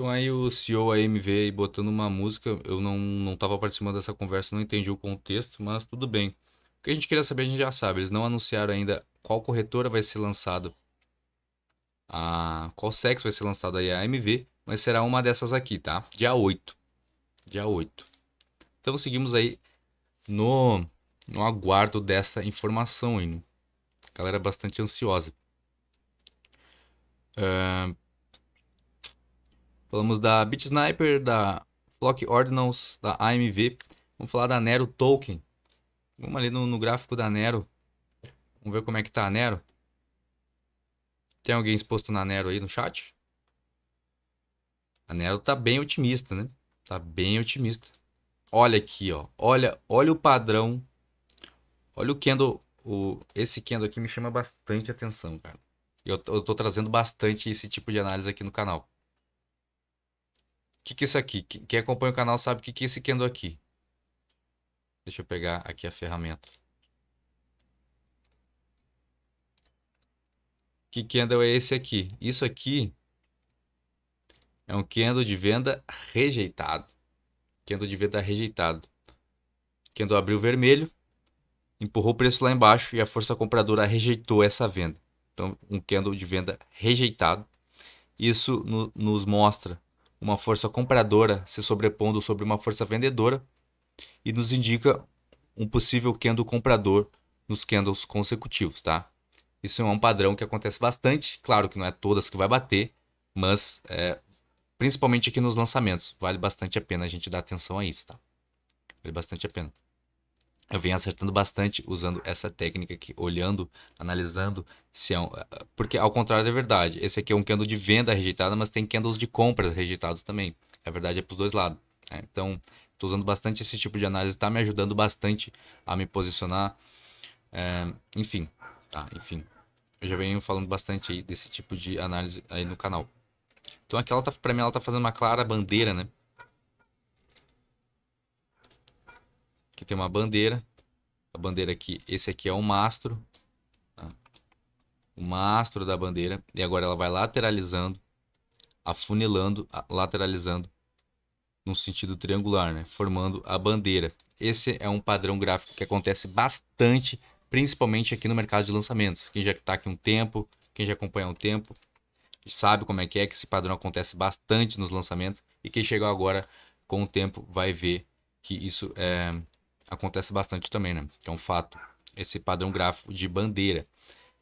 Então aí o CEO AMV aí botando uma música, eu não, não tava participando dessa conversa, não entendi o contexto, mas tudo bem. O que a gente queria saber, a gente já sabe. Eles não anunciaram ainda qual corretora vai ser lançada, a, qual sexo vai ser lançado aí a AMV, mas será uma dessas aqui, tá? Dia 8. Dia 8. Então seguimos aí no, no aguardo dessa informação aí. Né? Galera bastante ansiosa. Uh, Falamos da Bit Sniper, da Flock Ordinals, da AMV. Vamos falar da Nero Token. Vamos ali no, no gráfico da Nero. Vamos ver como é que tá a Nero. Tem alguém exposto na Nero aí no chat? A Nero tá bem otimista, né? Tá bem otimista. Olha aqui, ó. Olha, olha o padrão. Olha o candle. O, esse candle aqui me chama bastante atenção, cara. Eu, eu tô trazendo bastante esse tipo de análise aqui no canal que, que é isso aqui? Quem acompanha o canal sabe o que, que é esse Kendo aqui. Deixa eu pegar aqui a ferramenta. Que candle é esse aqui? Isso aqui é um candle de venda rejeitado. Candle de venda rejeitado. Candle abriu vermelho, empurrou o preço lá embaixo e a força compradora rejeitou essa venda. Então, um candle de venda rejeitado. Isso no, nos mostra uma força compradora se sobrepondo sobre uma força vendedora e nos indica um possível candle comprador nos candles consecutivos, tá? Isso é um padrão que acontece bastante, claro que não é todas que vai bater, mas é, principalmente aqui nos lançamentos, vale bastante a pena a gente dar atenção a isso, tá? Vale bastante a pena eu venho acertando bastante usando essa técnica aqui, olhando, analisando se é um, eh, eh, porque ao contrário é verdade. Esse aqui é um candle de venda rejeitada, mas tem candles de compras rejeitados também. A verdade é para os dois lados. Né? Então, estou usando bastante esse tipo de análise, está me ajudando bastante a me posicionar. É, enfim, tá, enfim. Eu já venho falando bastante aí desse tipo de análise aí no canal. Então aqui tá, ela tá, para mim ela está fazendo uma clara bandeira, né? Aqui tem uma bandeira. A bandeira aqui, esse aqui é o mastro. Tá? O mastro da bandeira. E agora ela vai lateralizando, afunilando, lateralizando no sentido triangular, né? formando a bandeira. Esse é um padrão gráfico que acontece bastante, principalmente aqui no mercado de lançamentos. Quem já está aqui um tempo, quem já acompanha um tempo, sabe como é que é, que esse padrão acontece bastante nos lançamentos. E quem chegou agora com o tempo vai ver que isso é, acontece bastante também, né? Que é um fato. Esse padrão gráfico de bandeira.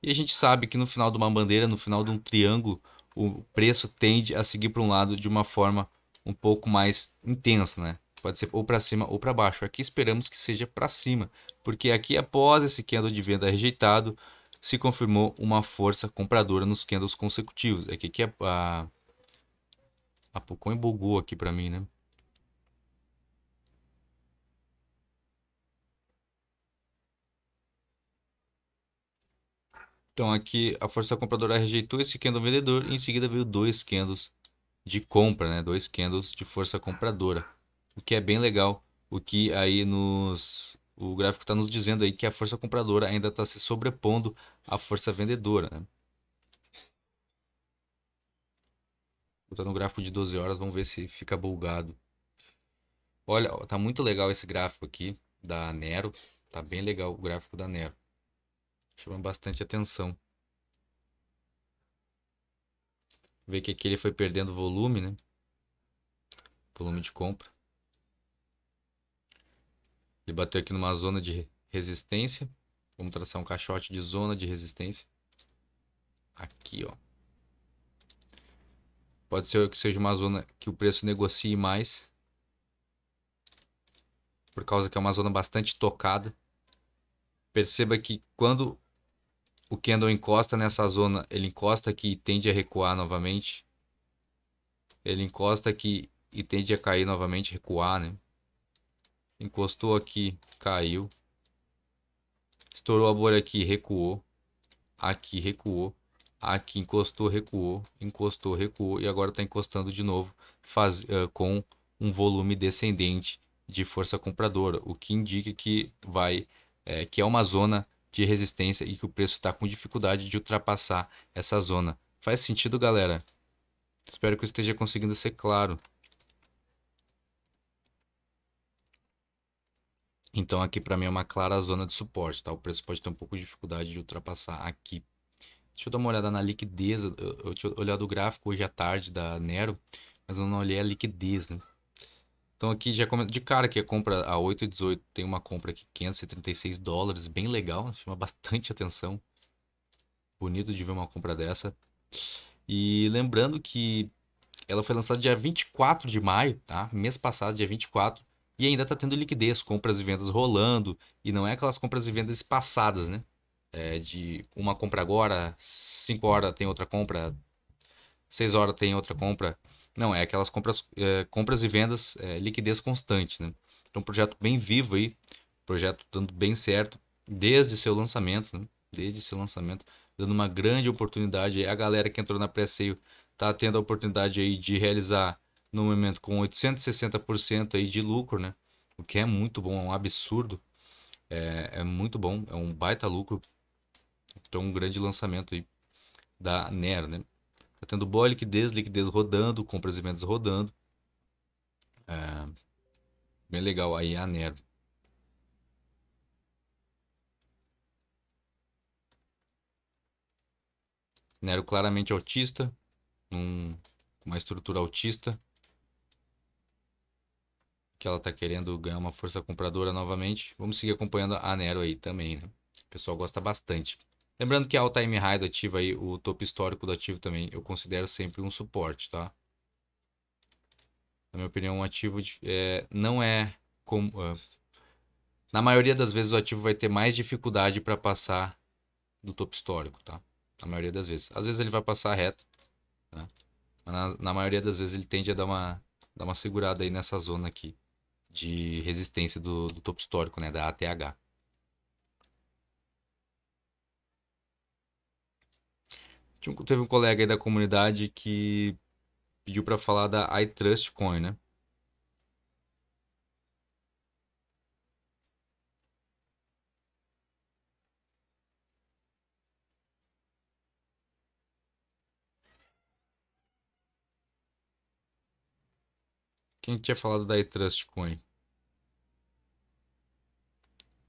E a gente sabe que no final de uma bandeira, no final de um triângulo, o preço tende a seguir para um lado de uma forma um pouco mais intensa, né? Pode ser ou para cima ou para baixo. Aqui esperamos que seja para cima, porque aqui após esse candle de venda rejeitado, se confirmou uma força compradora nos candles consecutivos. É que aqui a, a, a Pucon bugou aqui para mim, né? Então aqui a força compradora rejeitou esse candle vendedor e em seguida veio dois candles de compra, né? Dois candles de força compradora, o que é bem legal. O que aí nos o gráfico está nos dizendo aí que a força compradora ainda está se sobrepondo à força vendedora, né? Vou tá no gráfico de 12 horas, vamos ver se fica bulgado. Olha, tá muito legal esse gráfico aqui da Nero, tá bem legal o gráfico da Nero. Chama bastante atenção. Ver que aqui ele foi perdendo volume, né? Volume de compra. Ele bateu aqui numa zona de resistência. Vamos traçar um caixote de zona de resistência. Aqui, ó. Pode ser que seja uma zona que o preço negocie mais. Por causa que é uma zona bastante tocada. Perceba que quando o Kendall encosta nessa zona, ele encosta aqui e tende a recuar novamente. Ele encosta aqui e tende a cair novamente, recuar, né? Encostou aqui, caiu. Estourou a bolha aqui, recuou. Aqui, recuou. Aqui, encostou, recuou. Encostou, recuou. E agora está encostando de novo faz, uh, com um volume descendente de força compradora. O que indica que vai... É, que é uma zona de resistência e que o preço está com dificuldade de ultrapassar essa zona. Faz sentido, galera? Espero que eu esteja conseguindo ser claro. Então aqui para mim é uma clara zona de suporte, tá? O preço pode ter um pouco de dificuldade de ultrapassar aqui. Deixa eu dar uma olhada na liquidez. Eu, eu tinha olhado o gráfico hoje à tarde da Nero, mas eu não olhei a liquidez, né? Então aqui já de cara que a compra a 8,18 tem uma compra aqui 536 dólares, bem legal, né? chama bastante atenção. Bonito de ver uma compra dessa. E lembrando que ela foi lançada dia 24 de maio, tá? Mês passado, dia 24, e ainda está tendo liquidez, compras e vendas rolando, e não é aquelas compras e vendas passadas, né? É de uma compra agora, 5 horas tem outra compra, 6 horas tem outra compra. Não, é aquelas compras, é, compras e vendas, é, liquidez constante, né? Então, um projeto bem vivo aí, projeto dando bem certo desde seu lançamento, né? Desde seu lançamento, dando uma grande oportunidade. A galera que entrou na pré-seio está tendo a oportunidade aí de realizar no momento com 860% aí de lucro, né? O que é muito bom, é um absurdo. É, é muito bom, é um baita lucro. Então, um grande lançamento aí da NER, né? tendo boa liquidez, liquidez rodando, compras e vendas rodando. É, bem legal aí a Nervo. Nero claramente autista, um, uma estrutura autista, que ela está querendo ganhar uma força compradora novamente. Vamos seguir acompanhando a Nero aí também, né? O pessoal gosta bastante. Lembrando que all time high do ativo aí, o topo histórico do ativo também, eu considero sempre um suporte, tá? Na minha opinião, um ativo é, não é como... Uh, ah, na maioria das vezes o ativo vai ter mais dificuldade para passar do topo histórico, tá? Na maioria das vezes. Às vezes ele vai passar reto, né? na, na, maioria das vezes ele tende a dar uma, dar uma segurada aí nessa zona aqui de resistência do, do topo histórico, né? Da ATH. Teve um colega aí da comunidade que pediu para falar da iTrust Coin, né? Quem tinha falado da iTrust Coin?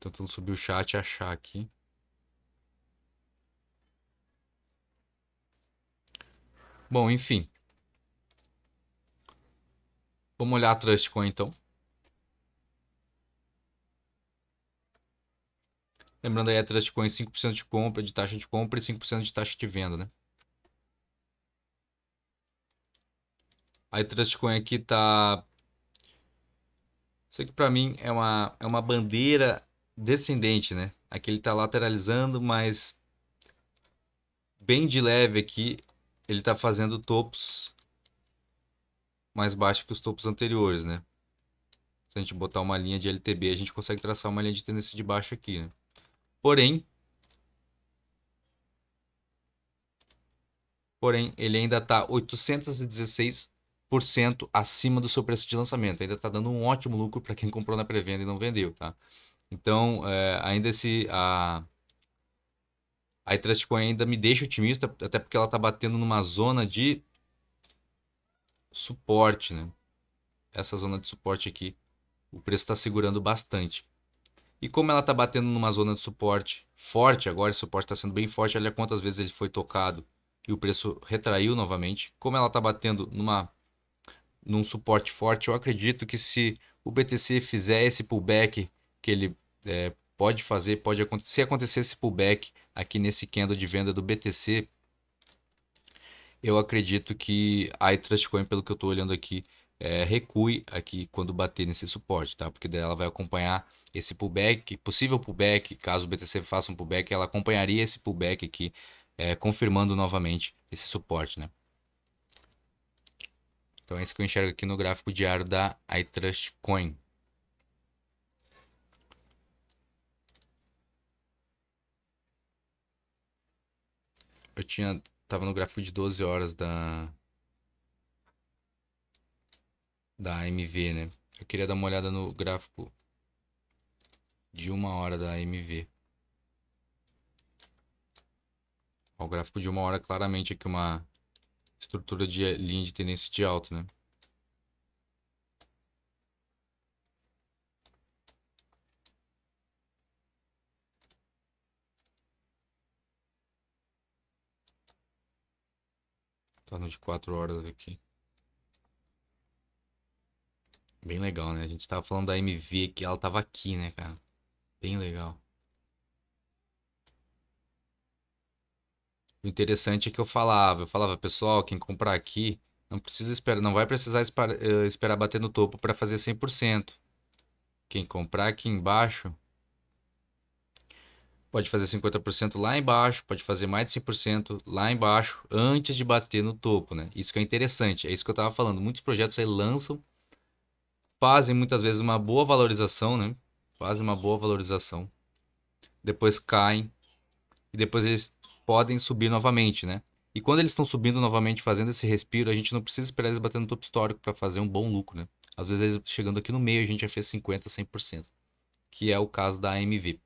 Tentando subir o chat e achar aqui. Bom, enfim. Vamos olhar a Trustcoin então. Lembrando aí, a Trustcoin 5% de compra, de taxa de compra e 5% de taxa de venda, né? A Trustcoin aqui tá... Isso aqui para mim é uma, é uma bandeira descendente, né? Aqui ele tá lateralizando, mas bem de leve aqui ele está fazendo topos mais baixos que os topos anteriores, né? Se a gente botar uma linha de LTB, a gente consegue traçar uma linha de tendência de baixo aqui, né? Porém, porém ele ainda está 816% acima do seu preço de lançamento. Ainda está dando um ótimo lucro para quem comprou na pré-venda e não vendeu, tá? Então, é, ainda esse... A a Itratcoin ainda me deixa otimista, até porque ela está batendo numa zona de suporte, né? Essa zona de suporte aqui, o preço está segurando bastante. E como ela está batendo numa zona de suporte forte agora, esse suporte está sendo bem forte, olha quantas vezes ele foi tocado e o preço retraiu novamente. Como ela está batendo numa, num suporte forte, eu acredito que se o BTC fizer esse pullback que ele é, pode fazer, pode acontecer. Se acontecer esse pullback aqui nesse candle de venda do BTC, eu acredito que a iTrustCoin, pelo que eu estou olhando aqui, é, recue aqui quando bater nesse suporte, tá? Porque daí ela vai acompanhar esse pullback, possível pullback, caso o BTC faça um pullback, ela acompanharia esse pullback aqui, é, confirmando novamente esse suporte, né? Então é isso que eu enxergo aqui no gráfico diário da iTrustCoin. Coin. eu tinha. Tava no gráfico de 12 horas da. Da AMV, né? Eu queria dar uma olhada no gráfico de uma hora da AMV. Ó, o gráfico de uma hora claramente aqui é uma estrutura de linha de tendência de alta, né? torno tá de 4 horas aqui. Bem legal, né? A gente tava falando da MV que ela tava aqui, né, cara? Bem legal. O interessante é que eu falava, eu falava, pessoal, quem comprar aqui não precisa esperar, não vai precisar esperar, eh, esperar bater no topo para fazer 100%. Quem comprar aqui embaixo Pode fazer 50% lá embaixo, pode fazer mais de 100% lá embaixo, antes de bater no topo, né? Isso que é interessante, é isso que eu estava falando. Muitos projetos aí lançam, fazem muitas vezes uma boa valorização, né? Fazem uma boa valorização, depois caem, e depois eles podem subir novamente, né? E quando eles estão subindo novamente, fazendo esse respiro, a gente não precisa esperar eles batendo no topo histórico para fazer um bom lucro, né? Às vezes, chegando aqui no meio, a gente já fez 50%, 100%, que é o caso da AMV.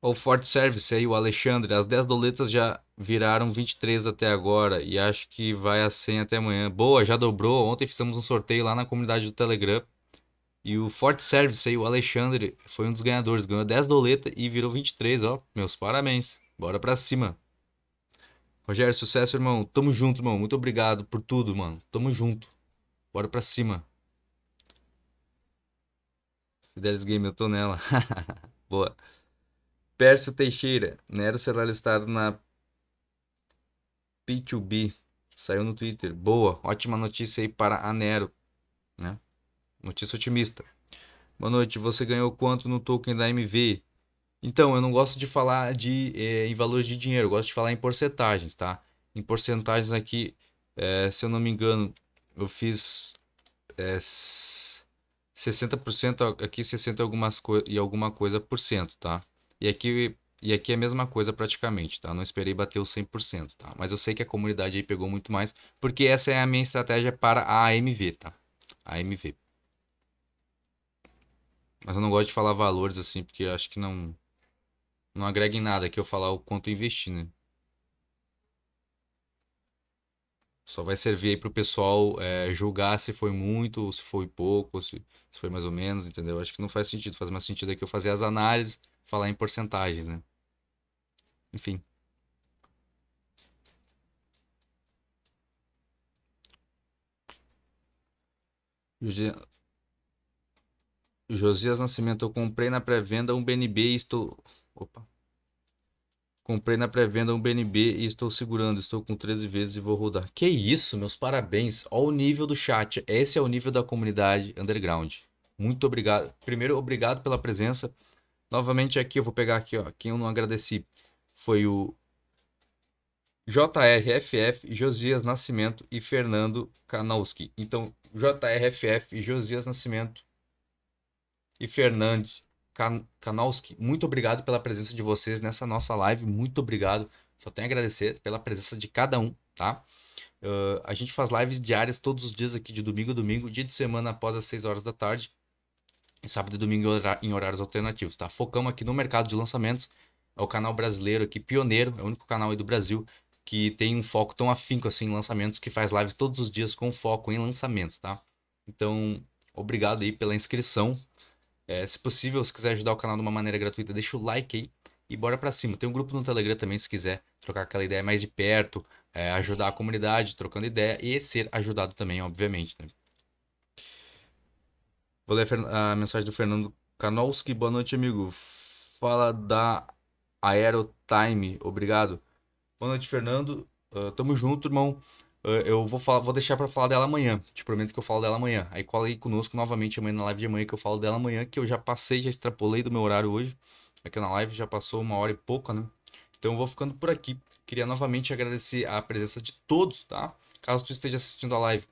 o Forte Service aí, o Alexandre, as 10 doletas já viraram 23 até agora e acho que vai a 100 até amanhã. Boa, já dobrou. Ontem fizemos um sorteio lá na comunidade do Telegram. E o Forte Service aí, o Alexandre, foi um dos ganhadores. Ganhou 10 doletas e virou 23, ó. Meus parabéns. Bora pra cima. Rogério, sucesso, irmão. Tamo junto, irmão. Muito obrigado por tudo, mano. Tamo junto. Bora pra cima. Fidelis Game, eu tô nela. <laughs> Boa. Pércio Teixeira. Nero será listado na P2B. Saiu no Twitter. Boa, ótima notícia aí para a Nero. Né? Notícia otimista. Boa noite, você ganhou quanto no token da MV? Então, eu não gosto de falar de, eh, em valores de dinheiro, eu gosto de falar em porcentagens, tá? Em porcentagens aqui, eh, se eu não me engano, eu fiz eh, 60% aqui, 60% algumas e alguma coisa por cento, tá? E aqui, e aqui é a mesma coisa praticamente, tá? Não esperei bater os 100%, tá? Mas eu sei que a comunidade aí pegou muito mais, porque essa é a minha estratégia para a AMV, tá? AMV. Mas eu não gosto de falar valores assim, porque acho que não não agrega em nada que eu falar o quanto investir, né? Só vai servir aí pro pessoal é, julgar se foi muito, se foi pouco, se, se foi mais ou menos, entendeu? Acho que não faz sentido. Faz mais sentido aqui eu fazer as análises, falar em porcentagens, né? Enfim. Josias Nascimento, eu comprei na pré-venda um BNB e estou. Opa. Comprei na pré-venda um BNB e estou segurando. Estou com 13 vezes e vou rodar. Que isso, meus parabéns. Olha o nível do chat. Esse é o nível da comunidade underground. Muito obrigado. Primeiro, obrigado pela presença. Novamente aqui, eu vou pegar aqui, ó. Quem eu não agradeci foi o JRFF, Josias Nascimento e Fernando Kanowski. Então, JRFF, Josias Nascimento e Fernandes Kan Kanowski, muito obrigado pela presença de vocês nessa nossa live. Muito obrigado. Só tenho a agradecer pela presença de cada um, tá? Uh, a gente faz lives diárias todos os dias aqui, de domingo a domingo, dia de semana após as 6 horas da tarde, sábado e domingo em horários alternativos, tá? Focamos aqui no mercado de lançamentos, é o canal brasileiro aqui, pioneiro, é o único canal aí do Brasil que tem um foco tão afinco assim em lançamentos, que faz lives todos os dias com foco em lançamentos, tá? Então, obrigado aí pela inscrição, é, se possível, se quiser ajudar o canal de uma maneira gratuita, deixa o like aí e bora pra cima. Tem um grupo no Telegram também, se quiser trocar aquela ideia mais de perto, é, ajudar a comunidade trocando ideia e ser ajudado também, obviamente. Né? Vou ler a mensagem do Fernando Kanowski. Boa noite, amigo. Fala da Aerotime. Obrigado. Boa noite, Fernando. Uh, tamo junto, irmão eu vou, falar, vou deixar para falar dela amanhã. Te prometo que eu falo dela amanhã. Aí cola aí conosco novamente amanhã na live de amanhã que eu falo dela amanhã, que eu já passei, já extrapolei do meu horário hoje. Aqui na live já passou uma hora e pouca, né? Então eu vou ficando por aqui. Queria novamente agradecer a presença de todos, tá? Caso tu esteja assistindo a live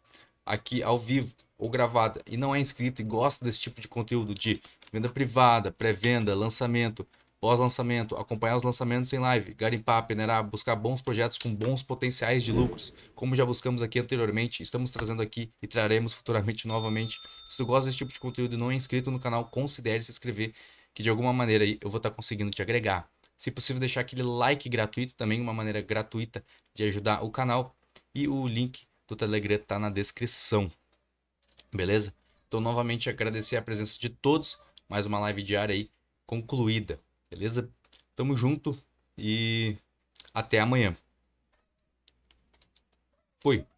aqui ao vivo ou gravada e não é inscrito e gosta desse tipo de conteúdo de venda privada, pré-venda, lançamento, pós-lançamento, acompanhar os lançamentos em live, garimpar, peneirar, buscar bons projetos com bons potenciais de lucros, como já buscamos aqui anteriormente, estamos trazendo aqui e traremos futuramente novamente. Se tu gosta desse tipo de conteúdo e não é inscrito no canal, considere se inscrever, que de alguma maneira aí eu vou estar tá conseguindo te agregar. Se possível, deixar aquele like gratuito também, uma maneira gratuita de ajudar o canal. E o link do Telegram está na descrição. Beleza? Então, novamente, agradecer a presença de todos. Mais uma live diária aí concluída. Beleza? Tamo junto e até amanhã. Fui.